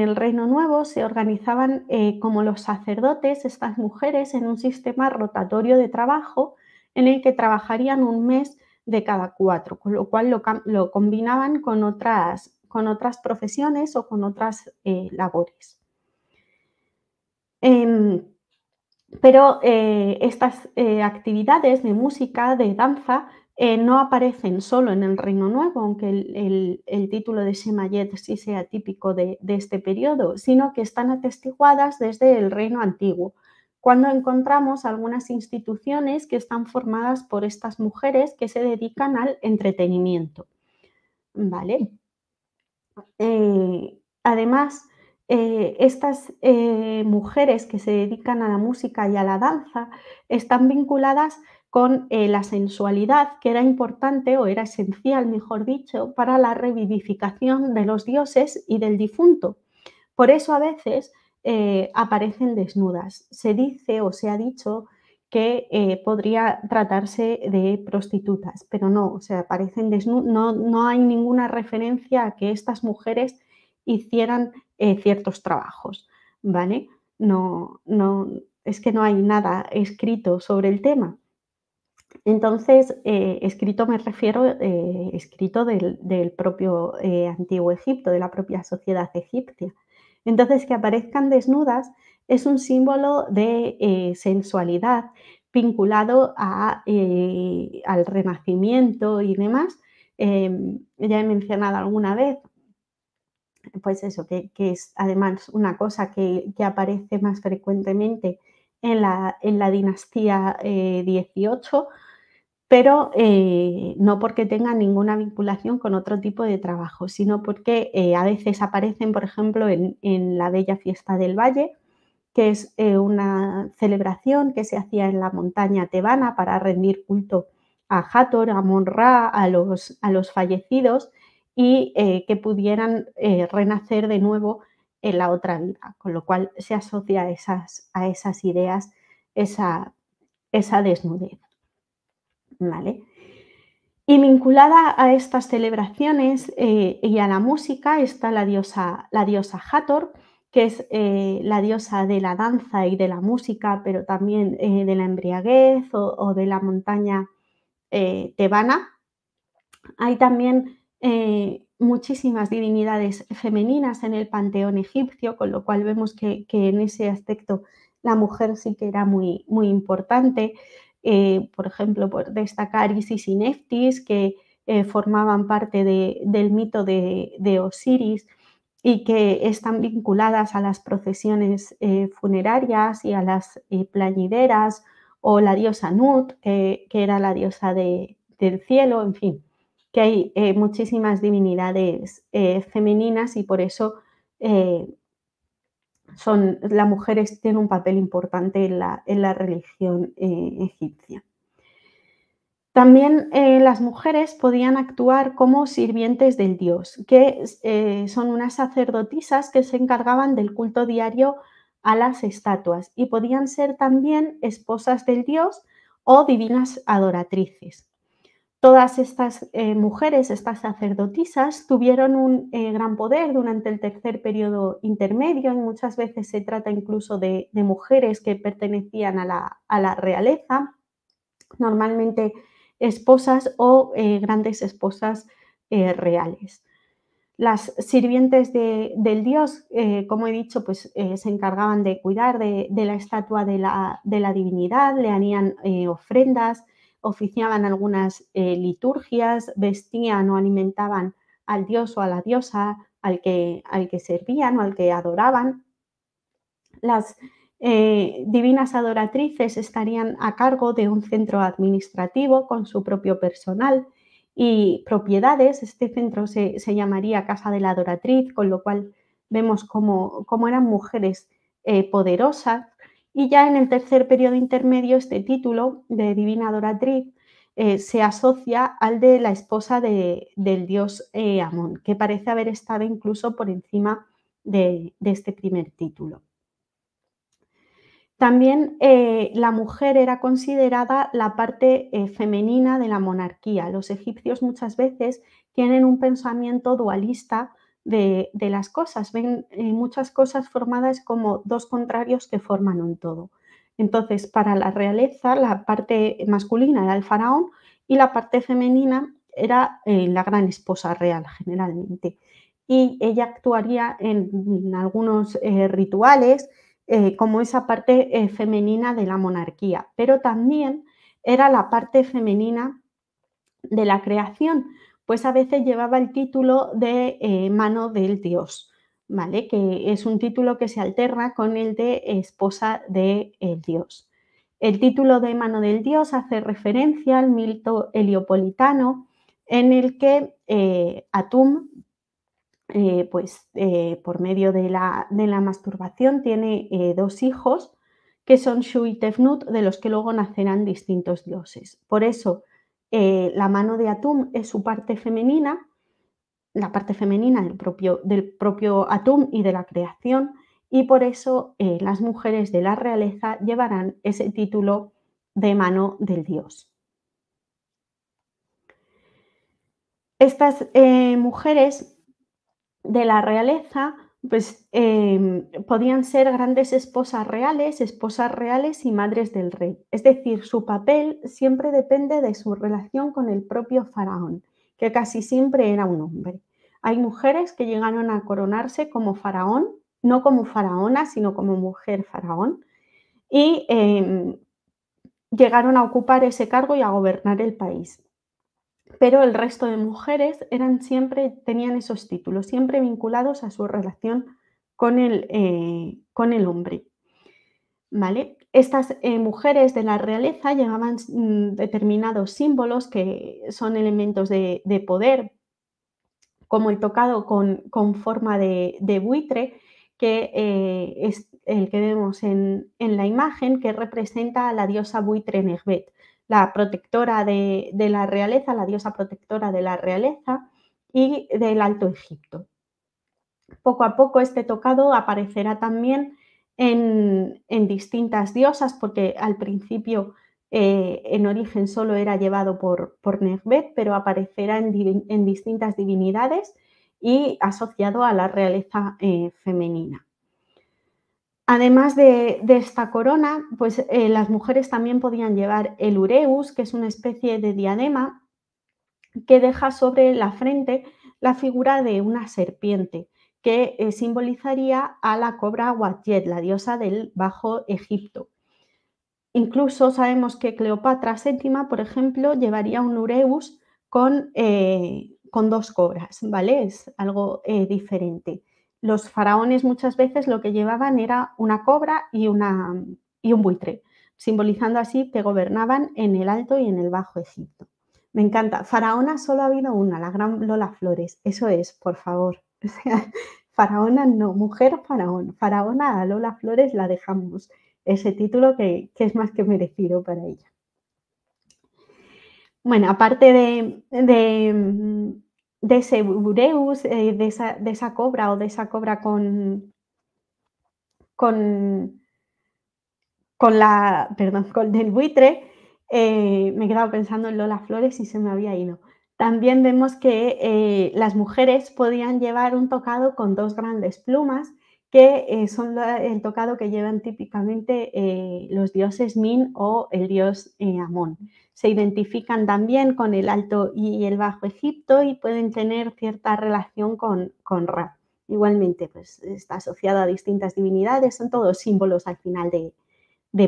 el, Reino Nuevo se organizaban eh, como los sacerdotes estas mujeres en un sistema rotatorio de trabajo en el que trabajarían un mes de cada cuatro, con lo cual lo, combinaban con otras, profesiones o con otras eh, labores. Em, pero eh, estas eh, actividades de música, de danza, no aparecen solo en el Reino Nuevo, aunque el, título de Semayet sí sea típico de, de este periodo, sino que están atestiguadas desde el Reino Antiguo cuando encontramos algunas instituciones que están formadas por estas mujeres que se dedican al entretenimiento. ¿Vale? Eh, además, eh, estas eh, mujeres que se dedican a la música y a la danza están vinculadas con la sensualidad, que era importante o era esencial, mejor dicho, para la revivificación de los dioses y del difunto. Por eso a veces eh, aparecen desnudas. Se dice o se ha dicho que eh, podría tratarse de prostitutas, pero no, o sea, aparecen no, hay ninguna referencia a que estas mujeres hicieran eh, ciertos trabajos, ¿vale? No, no, es que no hay nada escrito sobre el tema. Entonces, escrito me refiero, escrito del, propio antiguo Egipto, de la propia sociedad egipcia. Entonces, que aparezcan desnudas es un símbolo de eh, sensualidad vinculado eh, al renacimiento y demás. Em, ya he mencionado alguna vez, pues eso, que, es además una cosa que, aparece más frecuentemente en la, en la dinastía 18 eh, pero eh, no porque tengan ninguna vinculación con otro tipo de trabajo, sino porque eh, a veces aparecen, por ejemplo, en, la Bella Fiesta del Valle, que es eh, una celebración que se hacía en la montaña tebana para rendir culto a Hathor, a Monra, a los, a los fallecidos y que pudieran renacer de nuevo en la otra vida, con lo cual se asocia a esas, a esas ideas esa desnudez. Y vinculada a estas celebraciones eh, y a la música está la diosa, la diosa Hathor, que es eh, la diosa de la danza y de la música, pero también eh, de la embriaguez o, de la montaña tebana. Hay también muchísimas divinidades femeninas en el panteón egipcio, con lo cual vemos que, que en ese aspecto la mujer sí que era muy, muy importante. Eh, por ejemplo, por destacar Isis y Neftis, que eh, formaban parte del mito de, Osiris y que están vinculadas a las procesiones eh, funerarias y a las plañideras, o la diosa Nut, que era la diosa del cielo, en fin, que hay muchísimas divinidades femeninas y por eso son, las mujeres tienen un papel importante en la, religión eh, egipcia. También eh, las mujeres podían actuar como sirvientes del dios, que eh, son unas sacerdotisas que se encargaban del culto diario a las estatuas y podían ser también esposas del dios o divinas adoratrices. Todas estas eh, mujeres, estas sacerdotisas, tuvieron un eh, gran poder durante el tercer periodo intermedio y muchas veces se trata incluso de, mujeres que pertenecían a la, realeza, normalmente esposas o eh, grandes esposas reales. Las sirvientes del dios, como he dicho, pues se encargaban de cuidar de, la estatua de la, divinidad, le harían ofrendas, oficiaban algunas eh, liturgias, vestían o alimentaban al dios o a la diosa al que, al que servían o al que adoraban. Las eh, divinas adoratrices estarían a cargo de un centro administrativo con su propio personal y propiedades. Este centro se, llamaría Casa de la Adoratriz, con lo cual vemos cómo, eran mujeres eh, poderosas y ya en el tercer periodo intermedio, este título de Divina Doratriz eh, se asocia al de la esposa del dios eh, Amón, que parece haber estado incluso por encima de, este primer título. También eh, la mujer era considerada la parte femenina de la monarquía. Los egipcios muchas veces tienen un pensamiento dualista de, las cosas, ven eh, muchas cosas formadas como dos contrarios que forman un todo. Entonces, para la realeza, la parte masculina era el faraón y la parte femenina era eh, la gran esposa real generalmente. Y ella actuaría en, algunos eh, rituales como esa parte femenina de la monarquía, pero también era la parte femenina de la creación, pues a veces llevaba el título de eh, mano del dios, ¿vale? Que es un título que se alterna con el de esposa del eh, dios. El título de mano del dios hace referencia al mito heliopolitano en el que eh, Atum, pues por medio de la, de la masturbación, tiene dos hijos que son Shu y Tefnut, de los que luego nacerán distintos dioses. Por eso, eh, la mano de Atum es su parte femenina, la parte femenina del propio, del Atum y de la creación, y por eso eh, las mujeres de la realeza llevarán ese título de mano del dios. Estas eh, mujeres de la realeza pues em, podían ser grandes esposas reales, esposas reales y madres del rey. Es decir, su papel siempre depende de su relación con el propio faraón, que casi siempre era un hombre. Hay mujeres que llegaron a coronarse como faraón, no como faraona, sino como mujer faraón, y em, llegaron a ocupar ese cargo y a gobernar el país pero el resto de mujeres eran siempre, tenían esos títulos, siempre vinculados a su relación con el, eh, hombre. ¿Vale? Estas eh, mujeres de la realeza llevaban mm, determinados símbolos que son elementos de, poder, como el tocado con, forma de, buitre, que eh, es el que vemos en, en, la imagen, que representa a la diosa buitre Negbet la protectora de, la realeza, la diosa protectora de la realeza y del Alto Egipto. Poco a poco este tocado aparecerá también en, distintas diosas, porque al principio eh, en origen solo era llevado por, por pero aparecerá en, distintas divinidades y asociado a la realeza eh, femenina. Además de, esta corona, pues eh, las mujeres también podían llevar el ureus, que es una especie de diadema que deja sobre la frente la figura de una serpiente, que eh, simbolizaría a la cobra Wadjet, la diosa del Bajo Egipto. Incluso sabemos que Cleopatra VII, por ejemplo, llevaría un ureus con, eh, con dos cobras, ¿vale? Es algo diferente los faraones muchas veces lo que llevaban era una cobra y, una, y un buitre, simbolizando así que gobernaban en el Alto y en el Bajo Egipto. Me encanta. Faraona solo ha habido una, la gran Lola Flores. Eso es, por favor. (laughs) faraona no, mujer faraón. Faraona a Lola Flores la dejamos. Ese título que, es más que merecido para ella. Bueno, aparte de mm, de ese bureus, eh, de, esa, esa, cobra o de esa cobra con, con, con la, perdón, (laughs) con el buitre, eh, me he quedado pensando en Lola Flores y se me había ido. También vemos que eh, las mujeres podían llevar un tocado con dos grandes plumas que eh, son el tocado que llevan típicamente eh, los dioses Min o el dios eh, Amón. Se identifican también con el Alto y el Bajo Egipto y pueden tener cierta relación con, Ra. Igualmente, pues está asociado a distintas divinidades, son todos símbolos al final de,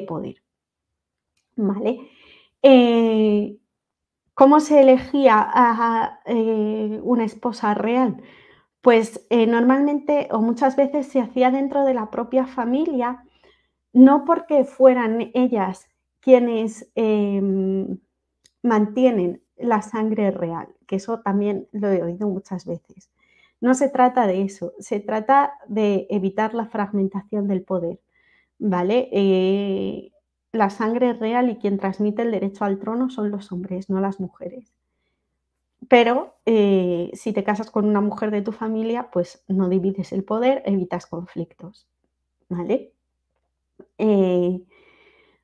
poder. ¿Vale? ¿Cómo se elegía a, una esposa real? pues eh, normalmente o muchas veces se hacía dentro de la propia familia, no porque fueran ellas quienes em, mantienen la sangre real, que eso también lo he oído muchas veces. No se trata de eso, se trata de evitar la fragmentación del poder, ¿vale? Eh, la sangre real y quien transmite el derecho al trono son los hombres, no las mujeres. Pero eh, si te casas con una mujer de tu familia, pues no divides el poder, evitas conflictos. ¿Vale? Eh,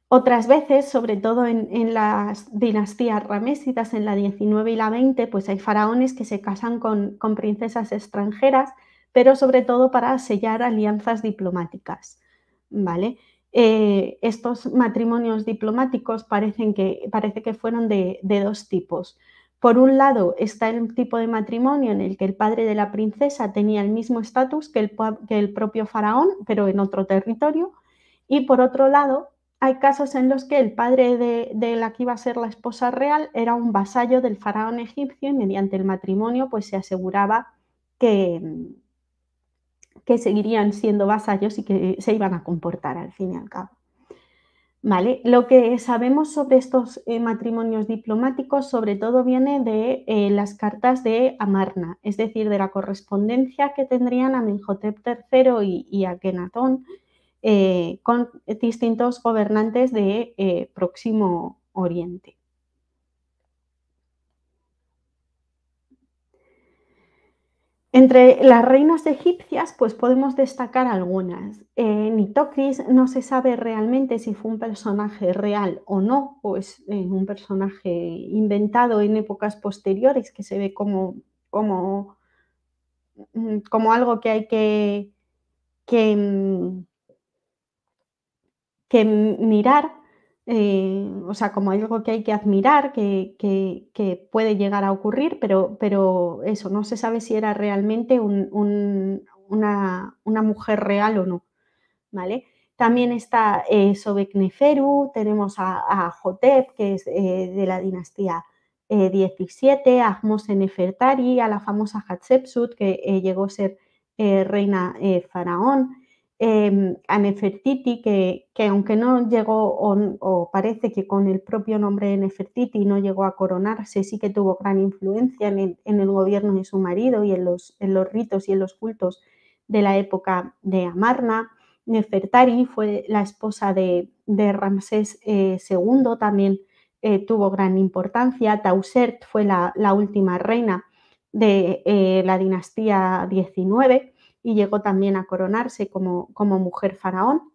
otras veces, sobre todo en, las dinastías ramésidas, en la 19 y la 20, pues hay faraones que se casan con, princesas extranjeras, pero sobre todo para sellar alianzas diplomáticas. ¿Vale? Eh, estos matrimonios diplomáticos parecen que, parece que fueron de, de dos tipos. Por un lado está el tipo de matrimonio en el que el padre de la princesa tenía el mismo estatus que, el propio faraón, pero en otro territorio. Y por otro lado, hay casos en los que el padre de, la que iba a ser la esposa real era un vasallo del faraón egipcio y mediante el matrimonio pues se aseguraba que, que seguirían siendo vasallos y que se iban a comportar al fin y al cabo lo que sabemos sobre estos eh, matrimonios diplomáticos sobre todo viene de eh, las cartas de Amarna, es decir, de la correspondencia que tendrían Amenhotep III y, a Akenatón eh, con distintos gobernantes de Próximo Oriente. Entre las reinas egipcias, pues podemos destacar algunas. Eh, Nitocris no se sabe realmente si fue un personaje real o no, o es eh, un personaje inventado en épocas posteriores que se ve como, como, mm, como algo que hay que, que mm, mirar. Eh, o sea, como algo que hay que admirar, que, puede llegar a ocurrir, pero, pero, eso, no se sabe si era realmente una, mujer real o no. ¿Vale? También está eh, Sobekneferu, tenemos a, Jotep, que es eh, de la dinastía eh, 17, a Nefertari, a la famosa Hatshepsut, que llegó a ser reina faraón a em, Nefertiti, que, aunque no llegó o, parece que con el propio nombre de Nefertiti no llegó a coronarse, sí que tuvo gran influencia en el, gobierno de su marido y en los, ritos y en los cultos de la época de Amarna. Nefertari fue la esposa de, Ramsés II, eh, también eh, tuvo gran importancia. Tausert fue la, la última reina de eh, la dinastía XIX y llegó también a coronarse como, como mujer faraón,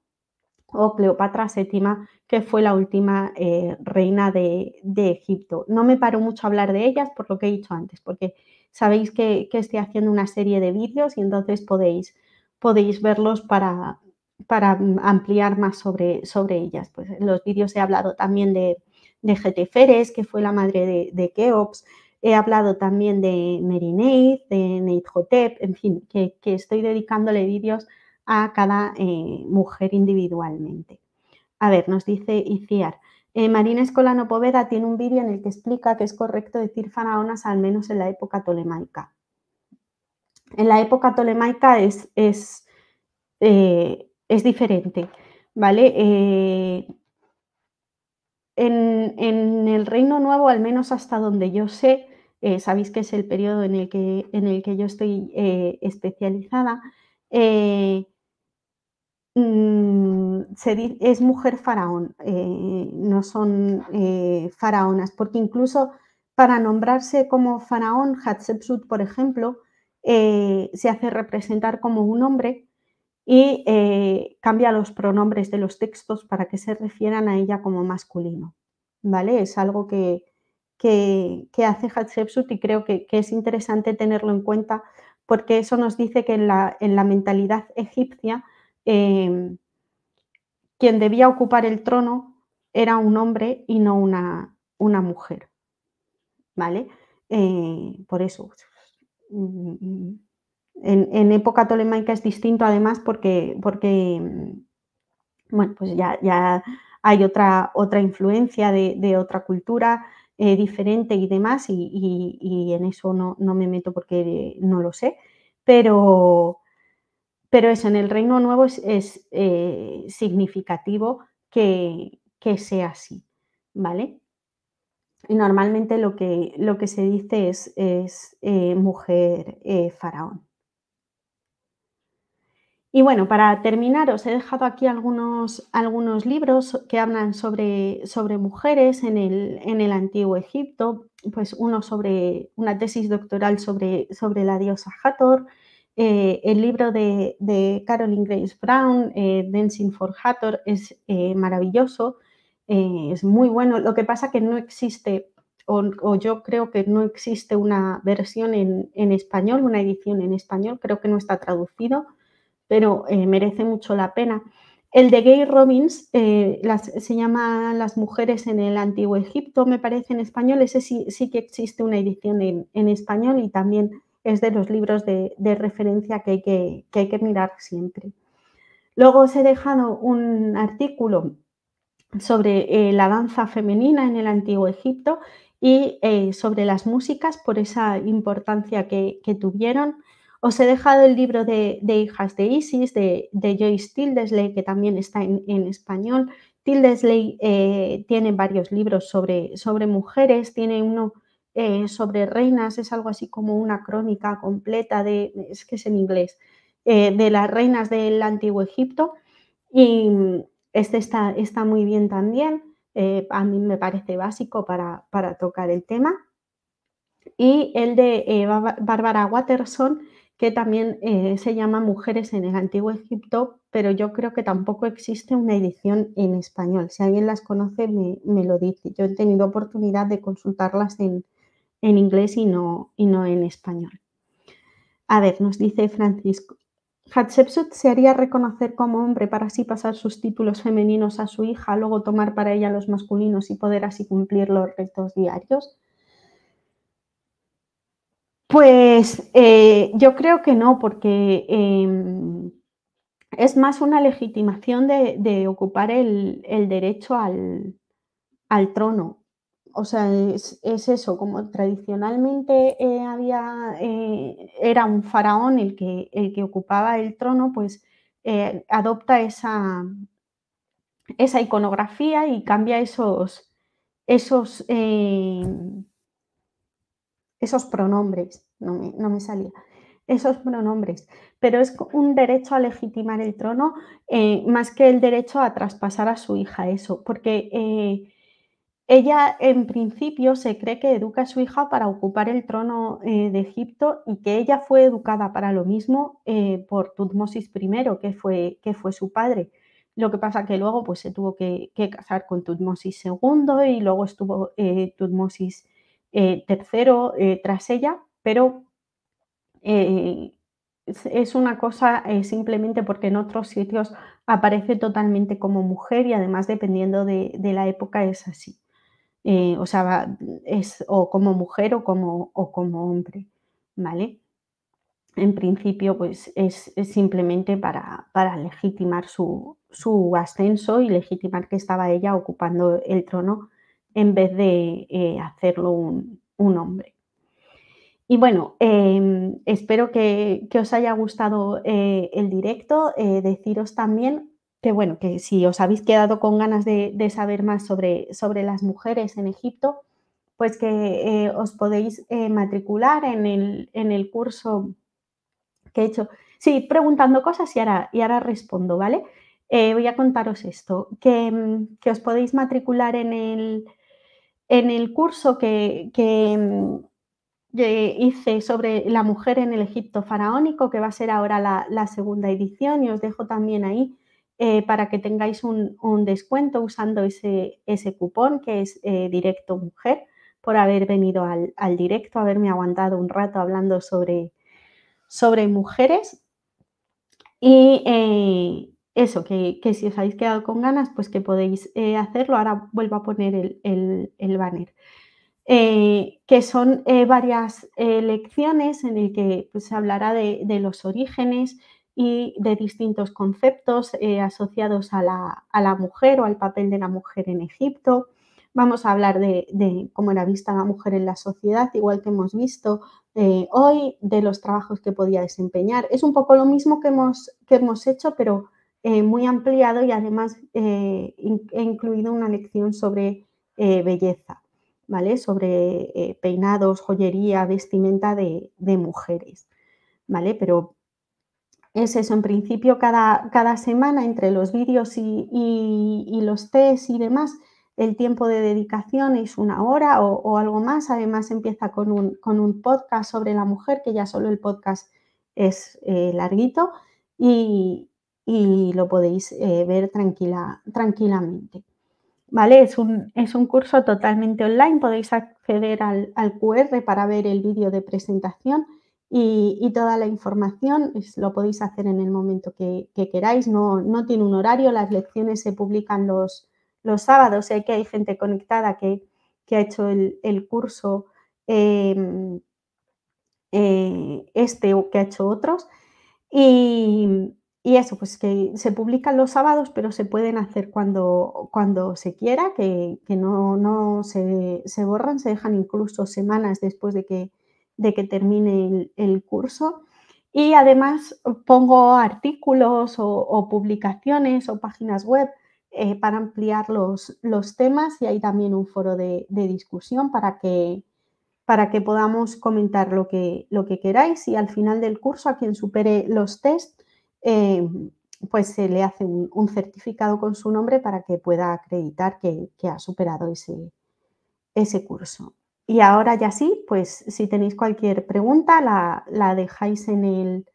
o Cleopatra VII, que fue la última eh, reina de, Egipto. No me paro mucho a hablar de ellas por lo que he dicho antes, porque sabéis que, estoy haciendo una serie de vídeos y entonces podéis, podéis verlos para, para ampliar más sobre, sobre ellas. Pues en los vídeos he hablado también de, de Geteferes, que fue la madre de, de Keops, He hablado también de Mary Neith, de Nate en fin, que, estoy dedicándole vídeos a cada eh, mujer individualmente. A ver, nos dice Iciar. Eh, Marina Escolano Poveda tiene un vídeo en el que explica que es correcto decir faraonas al menos en la época tolemaica. En la época tolemaica es, es, eh, es diferente, ¿vale? en, en, el Reino Nuevo, al menos hasta donde yo sé, eh, sabéis que es el periodo en el que, en el que yo estoy eh, especializada, eh, mm, es mujer faraón, no son faraonas, porque incluso para nombrarse como faraón, Hatshepsut, por ejemplo, se hace representar como un hombre y cambia los pronombres de los textos para que se refieran a ella como masculino. ¿Vale? Es algo que, que, hace Hatshepsut y creo que, es interesante tenerlo en cuenta porque eso nos dice que en la, mentalidad egipcia eh, quien debía ocupar el trono era un hombre y no una, mujer. ¿Vale? Eh, por eso. En, época tolemaica es distinto además porque, porque bueno, pues ya, hay otra, otra influencia de, otra cultura eh, diferente y demás, y, en eso no, me meto porque no lo sé, pero, pero eso, en el Reino Nuevo es, eh, significativo que, sea así, ¿vale? Y normalmente lo que, lo que se dice es, es eh, mujer faraón. Y bueno, para terminar, os he dejado aquí algunos, algunos libros que hablan sobre, mujeres en el, antiguo Egipto, pues uno sobre una tesis doctoral sobre, sobre la diosa Hathor, eh, el libro de, de, Caroline Grace Brown, eh, Dancing for Hathor, es eh, maravilloso, es muy bueno. Lo que pasa que no existe, o, yo creo que no existe una versión en español, una edición en español, creo que no está traducido pero eh, merece mucho la pena. El de Gay Robbins eh, se llama Las mujeres en el antiguo Egipto, me parece en español. Ese sí, que existe una edición en, español y también es de los libros de, referencia que hay que, mirar siempre. Luego os he dejado un artículo sobre eh, la danza femenina en el antiguo Egipto y sobre las músicas por esa importancia que tuvieron. Os he dejado el libro de, Hijas de Isis de, Joyce Tildesley, que también está en, español. Tildesley eh, tiene varios libros sobre, sobre mujeres, tiene uno eh, sobre reinas, es algo así como una crónica completa de, es que es en inglés, eh, de las reinas del antiguo Egipto. Y mm, este está, está muy bien también, a mí me parece básico para, para tocar el tema. Y el de Bárbara Watterson, que también eh, se llama Mujeres en el Antiguo Egipto, pero yo creo que tampoco existe una edición en español. Si alguien las conoce, me, lo dice. Yo he tenido oportunidad de consultarlas en, inglés y no, y no en español. A ver, nos dice Francisco. Hatshepsut se haría reconocer como hombre para así pasar sus títulos femeninos a su hija, luego tomar para ella los masculinos y poder así cumplir los retos diarios. Pues eh, yo creo que no, porque em, es más una legitimación de, ocupar el, derecho al, trono. O sea, es, eso, como tradicionalmente eh, había, eh, era un faraón el que, ocupaba el trono, pues adopta esa, esa iconografía y cambia esos, esos em, esos pronombres, no me, salía, esos pronombres, pero es un derecho a legitimar el trono eh, más que el derecho a traspasar a su hija eso, porque eh, ella en principio se cree que educa a su hija para ocupar el trono eh, de Egipto y que ella fue educada para lo mismo por Tutmosis I, que fue, que fue su padre. Lo que pasa que luego pues, se tuvo que, que casar con Tutmosis II y luego estuvo Tutmosis eh, tercero eh, tras ella, pero eh, es una cosa simplemente porque en otros sitios aparece totalmente como mujer y además dependiendo de, la época es así. o sea, es o como mujer o como, o como hombre, ¿vale? En principio, pues es, simplemente para, legitimar su, su ascenso y legitimar que estaba ella ocupando el trono en vez de eh, hacerlo un, hombre. Y bueno, em, espero que, os haya gustado eh, el directo. Eh, deciros también que bueno, que si os habéis quedado con ganas de, saber más sobre, sobre, las mujeres en Egipto, pues que os podéis matricular en el, curso que he hecho. Sí, preguntando cosas y ahora, y ahora respondo, ¿vale? voy a contaros esto, que, em, que os podéis matricular en el, en el curso mm, que, hice sobre la mujer en el Egipto faraónico, que va a ser ahora la, segunda edición, y os dejo también ahí eh, para que tengáis un, descuento usando ese, ese, cupón que es eh, Directo Mujer, por haber venido al, directo, haberme aguantado un rato hablando sobre, sobre mujeres. Y, eh, eso, que, que, si os habéis quedado con ganas, pues que podéis eh, hacerlo. Ahora vuelvo a poner el, banner. Eh, que son eh, varias lecciones en el que pues, se hablará de, los orígenes y de distintos conceptos asociados a la, mujer o al papel de la mujer en Egipto. Vamos a hablar de, cómo era vista la mujer en la sociedad, igual que hemos visto hoy, de los trabajos que podía desempeñar. Es un poco lo mismo que hemos, que hemos hecho, pero eh, muy ampliado y además eh, he incluido una lección sobre eh, belleza, ¿vale? Sobre peinados, joyería, vestimenta de, mujeres, ¿vale? Pero es eso, en principio cada, cada semana entre los vídeos y, los test y demás, el tiempo de dedicación es una hora o, algo más. Además empieza con un, con un, podcast sobre la mujer, que ya solo el podcast es larguito. Y, y lo podéis eh, ver tranquila, tranquilamente. ¿Vale? Es un, es un, curso totalmente online, podéis acceder al, QR para ver el vídeo de presentación y, toda la información, lo podéis hacer en el momento que, queráis, no, no, tiene un horario, las lecciones se publican los, los sábados, sé que hay gente conectada que, ha hecho el, curso em, eh, este o que ha hecho otros. Y, y eso, pues que se publican los sábados, pero se pueden hacer cuando, cuando se quiera, que, no, se, borran, se dejan incluso semanas después de que, de que termine el, curso. Y además pongo artículos o, publicaciones o páginas web eh, para ampliar los, los, temas y hay también un foro de, discusión para que, para que podamos comentar lo que, lo que queráis y al final del curso a quien supere los test Em, pues se le hace un, certificado con su nombre para que pueda acreditar que, ha superado ese, curso. Y ahora ya sí, pues si tenéis cualquier pregunta, la, dejáis en el,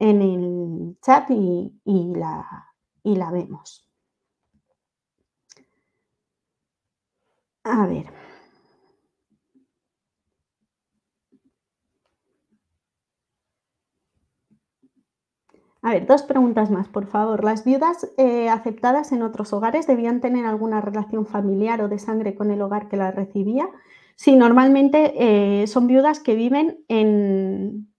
en el chat y, la, y la vemos. A ver. A ver, dos preguntas más, por favor. ¿Las viudas eh, aceptadas en otros hogares debían tener alguna relación familiar o de sangre con el hogar que las recibía? Sí, normalmente eh, son viudas que viven en,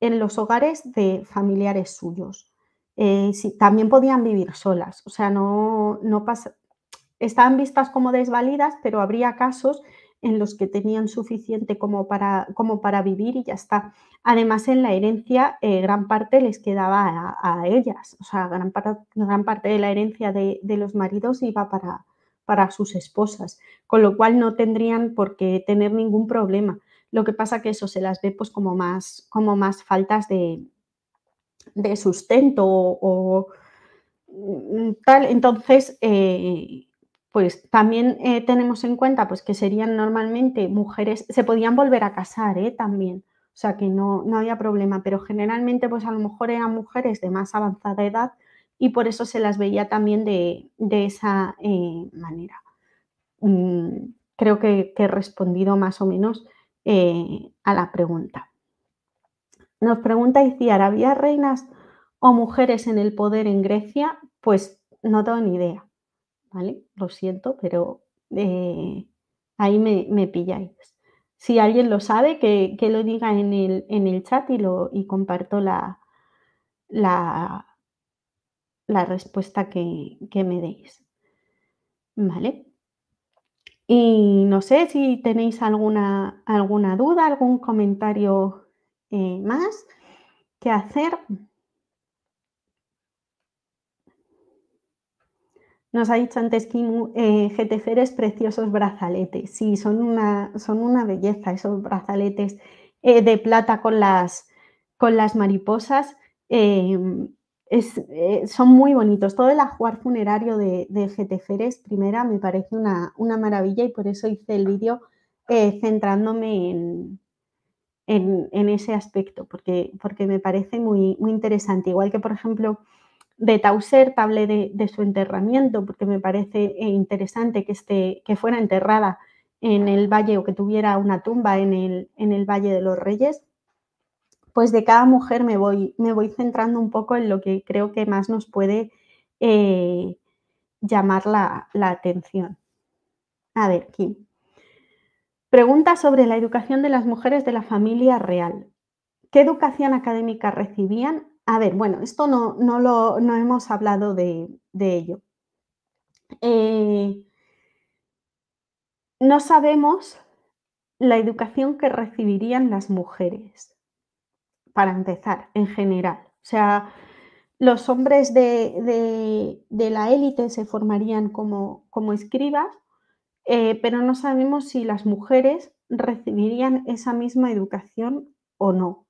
en, los hogares de familiares suyos. Eh, también podían vivir solas, o sea, no, no pasa, estaban vistas como desvalidas, pero habría casos en los que tenían suficiente como para, como para vivir y ya está. Además, en la herencia eh, gran parte les quedaba a, ellas, o sea, gran, gran, parte de la herencia de, los maridos iba para, para sus esposas, con lo cual no tendrían por qué tener ningún problema. Lo que pasa que eso se las ve pues como más, como más faltas de, sustento o, mm, tal. Entonces, eh, pues también eh, tenemos en cuenta pues, que serían normalmente mujeres, se podían volver a casar eh, también, o sea que no, había problema, pero generalmente pues a lo mejor eran mujeres de más avanzada edad y por eso se las veía también de, esa eh, manera. Mm, creo que, he respondido más o menos a la pregunta. Nos pregunta si ¿había reinas o mujeres en el poder en Grecia? Pues no tengo ni idea lo siento, pero eh, ahí me, pilláis. Si alguien lo sabe, que, lo diga en el, en el, chat y, lo, y comparto la, la, la respuesta que, me deis. ¿Vale? Y no sé si tenéis alguna, alguna duda, algún comentario eh, más que hacer. Nos ha dicho antes Kimu, GTFeres eh, preciosos brazaletes. Sí, son una, son una belleza esos brazaletes eh, de plata con las, con las mariposas. Em, eh, son muy bonitos. Todo el ajuar funerario de, GTFeres primera me parece una, una, maravilla y por eso hice el vídeo centrándome en, en, ese aspecto, porque, porque me parece muy, muy interesante. Igual que, por ejemplo, de Tausert hablé de, su enterramiento, porque me parece eh, interesante que, que fuera enterrada en el valle o que tuviera una tumba en el, en el Valle de los Reyes. Pues de cada mujer me voy, me voy centrando un poco en lo que creo que más nos puede eh, llamar la, la, atención. A ver, Kim. Pregunta sobre la educación de las mujeres de la familia real. ¿Qué educación académica recibían a ver, bueno, esto no, no, hemos hablado de, ello. Eh, no sabemos la educación que recibirían las mujeres, para empezar, en general. O sea, los hombres de, la élite se formarían como, escribas, eh, pero no sabemos si las mujeres recibirían esa misma educación o no.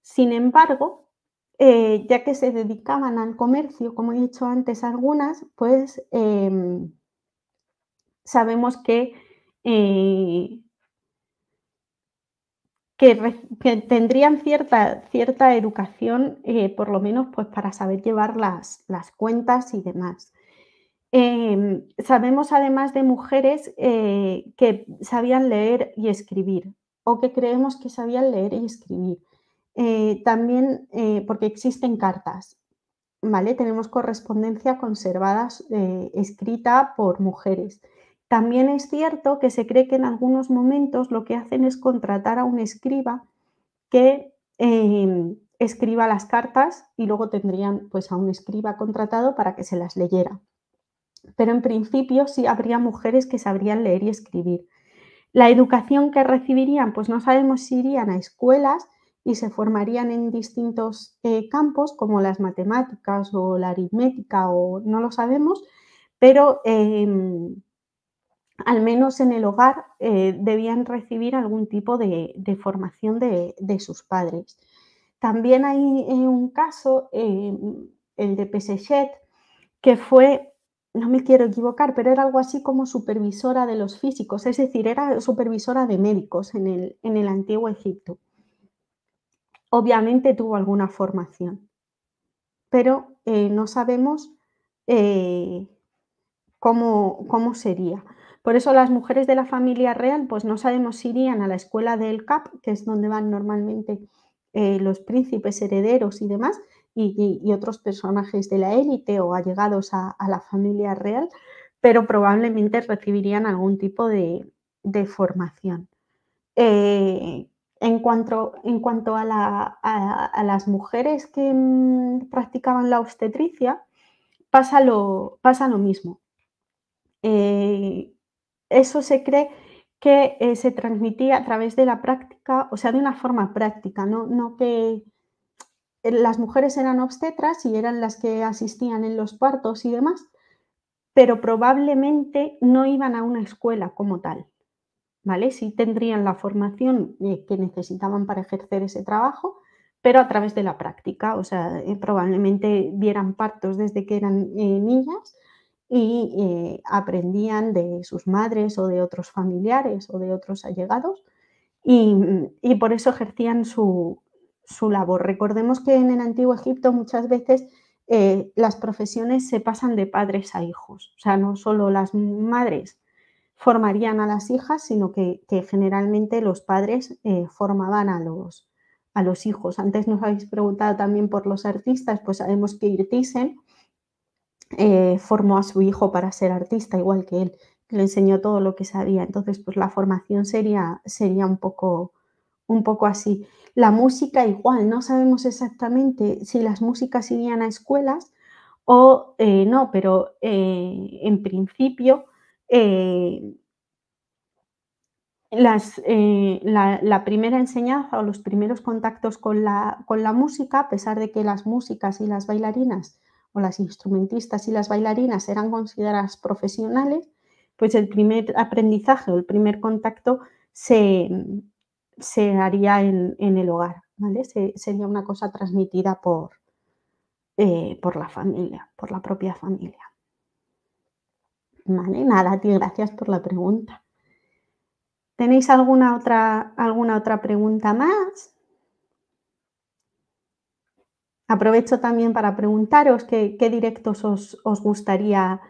Sin embargo, eh, ya que se dedicaban al comercio, como he dicho antes algunas, pues em, sabemos eh, que, tendrían cierta, cierta educación, eh, por lo menos pues, para saber llevar las, las cuentas y demás. Em, sabemos además de mujeres que sabían leer y escribir o que creemos que sabían leer y escribir. Eh, también eh, porque existen cartas, ¿vale? Tenemos correspondencia conservada eh, escrita por mujeres. También es cierto que se cree que en algunos momentos lo que hacen es contratar a un escriba que escriba las cartas y luego tendrían pues a un escriba contratado para que se las leyera. Pero en principio sí habría mujeres que sabrían leer y escribir. La educación que recibirían, pues no sabemos si irían a escuelas, y se formarían en distintos eh, campos como las matemáticas o la aritmética o no lo sabemos, pero em, al menos en el hogar eh, debían recibir algún tipo de, formación de, sus padres. También hay eh, un caso, em, el de Pesechet, que fue, no me quiero equivocar, pero era algo así como supervisora de los físicos, es decir, era supervisora de médicos en el antiguo Egipto obviamente tuvo alguna formación, pero eh, no sabemos eh, cómo, sería. Por eso las mujeres de la familia real, pues no sabemos si irían a la escuela del CAP, que es donde van normalmente eh, los príncipes herederos y demás, y, otros personajes de la élite o allegados a, la familia real, pero probablemente recibirían algún tipo de, formación. En cuanto, a, las mujeres que mm, practicaban la obstetricia, pasa lo, mismo. Eh, eso se cree que eh, se transmitía a través de la práctica, o sea, de una forma práctica, no que eh, las mujeres eran obstetras y eran las que asistían en los partos y demás, pero probablemente no iban a una escuela como tal. ¿vale? Sí tendrían la formación eh, que necesitaban para ejercer ese trabajo, pero a través de la práctica, o sea, eh, probablemente vieran partos desde que eran eh, niñas y aprendían de sus madres o de otros familiares o de otros allegados y, por eso ejercían su, su, labor. Recordemos que en el antiguo Egipto muchas veces las profesiones se pasan de padres a hijos, o sea, no solo las madres formarían a las hijas, sino que, generalmente los padres eh, formaban a los, hijos. Antes nos habéis preguntado también por los artistas, pues sabemos que Irtisen eh, formó a su hijo para ser artista, igual que él, que le enseñó todo lo que sabía. Entonces, pues la formación sería, sería un, poco, un poco así. La música igual, no sabemos exactamente si las músicas irían a escuelas o eh, no, pero en principio eh, eh, la, primera enseñanza o los primeros contactos con la, con la música, a pesar de que las músicas y las bailarinas o las instrumentistas y las bailarinas eran consideradas profesionales, pues el primer aprendizaje o el primer contacto se, haría en, el hogar, sería una cosa transmitida por, eh, por la familia, por la propia familia. Vale, nada, ti gracias por la pregunta. ¿Tenéis alguna otra, alguna otra pregunta más? Aprovecho también para preguntaros qué, directos os, gustaría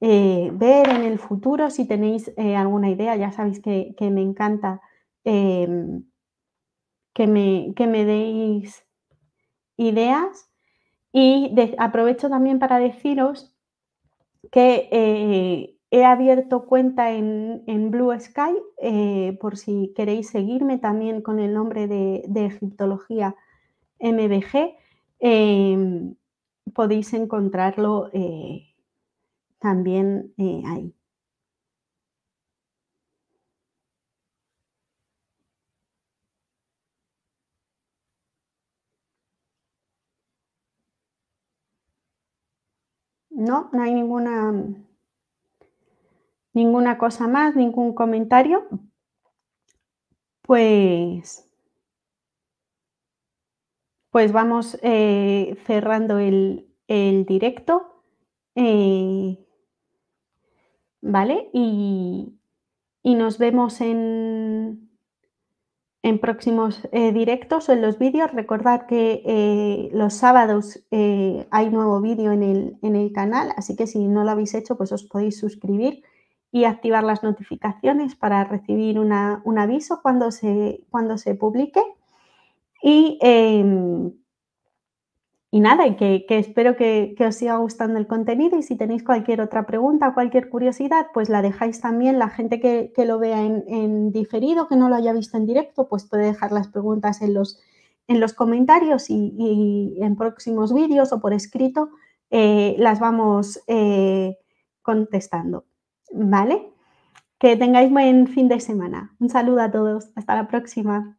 eh, ver en el futuro, si tenéis eh, alguna idea, ya sabéis que, me encanta em, que, me, que, deis ideas. Y aprovecho también para deciros que eh, he abierto cuenta en, Blue Sky, eh, por si queréis seguirme también con el nombre de, Egiptología MBG, em, podéis encontrarlo eh, también ahí. No, no hay ninguna, ninguna cosa más, ningún comentario. Pues, pues vamos eh, cerrando el, directo. Eh, ¿Vale? y nos vemos en, en próximos eh, directos o en los vídeos. Recordad que eh, los sábados eh, hay nuevo vídeo en el, en el, canal, así que si no lo habéis hecho, pues os podéis suscribir y activar las notificaciones para recibir una, un aviso cuando se, cuando se publique. Y em, y nada, y que, espero que, os siga gustando el contenido y si tenéis cualquier otra pregunta, cualquier curiosidad, pues la dejáis también, la gente que, lo vea en, diferido, que no lo haya visto en directo, pues puede dejar las preguntas en los, en los comentarios y, en próximos vídeos o por escrito eh, las vamos eh, contestando, ¿vale? Que tengáis buen fin de semana. Un saludo a todos, hasta la próxima.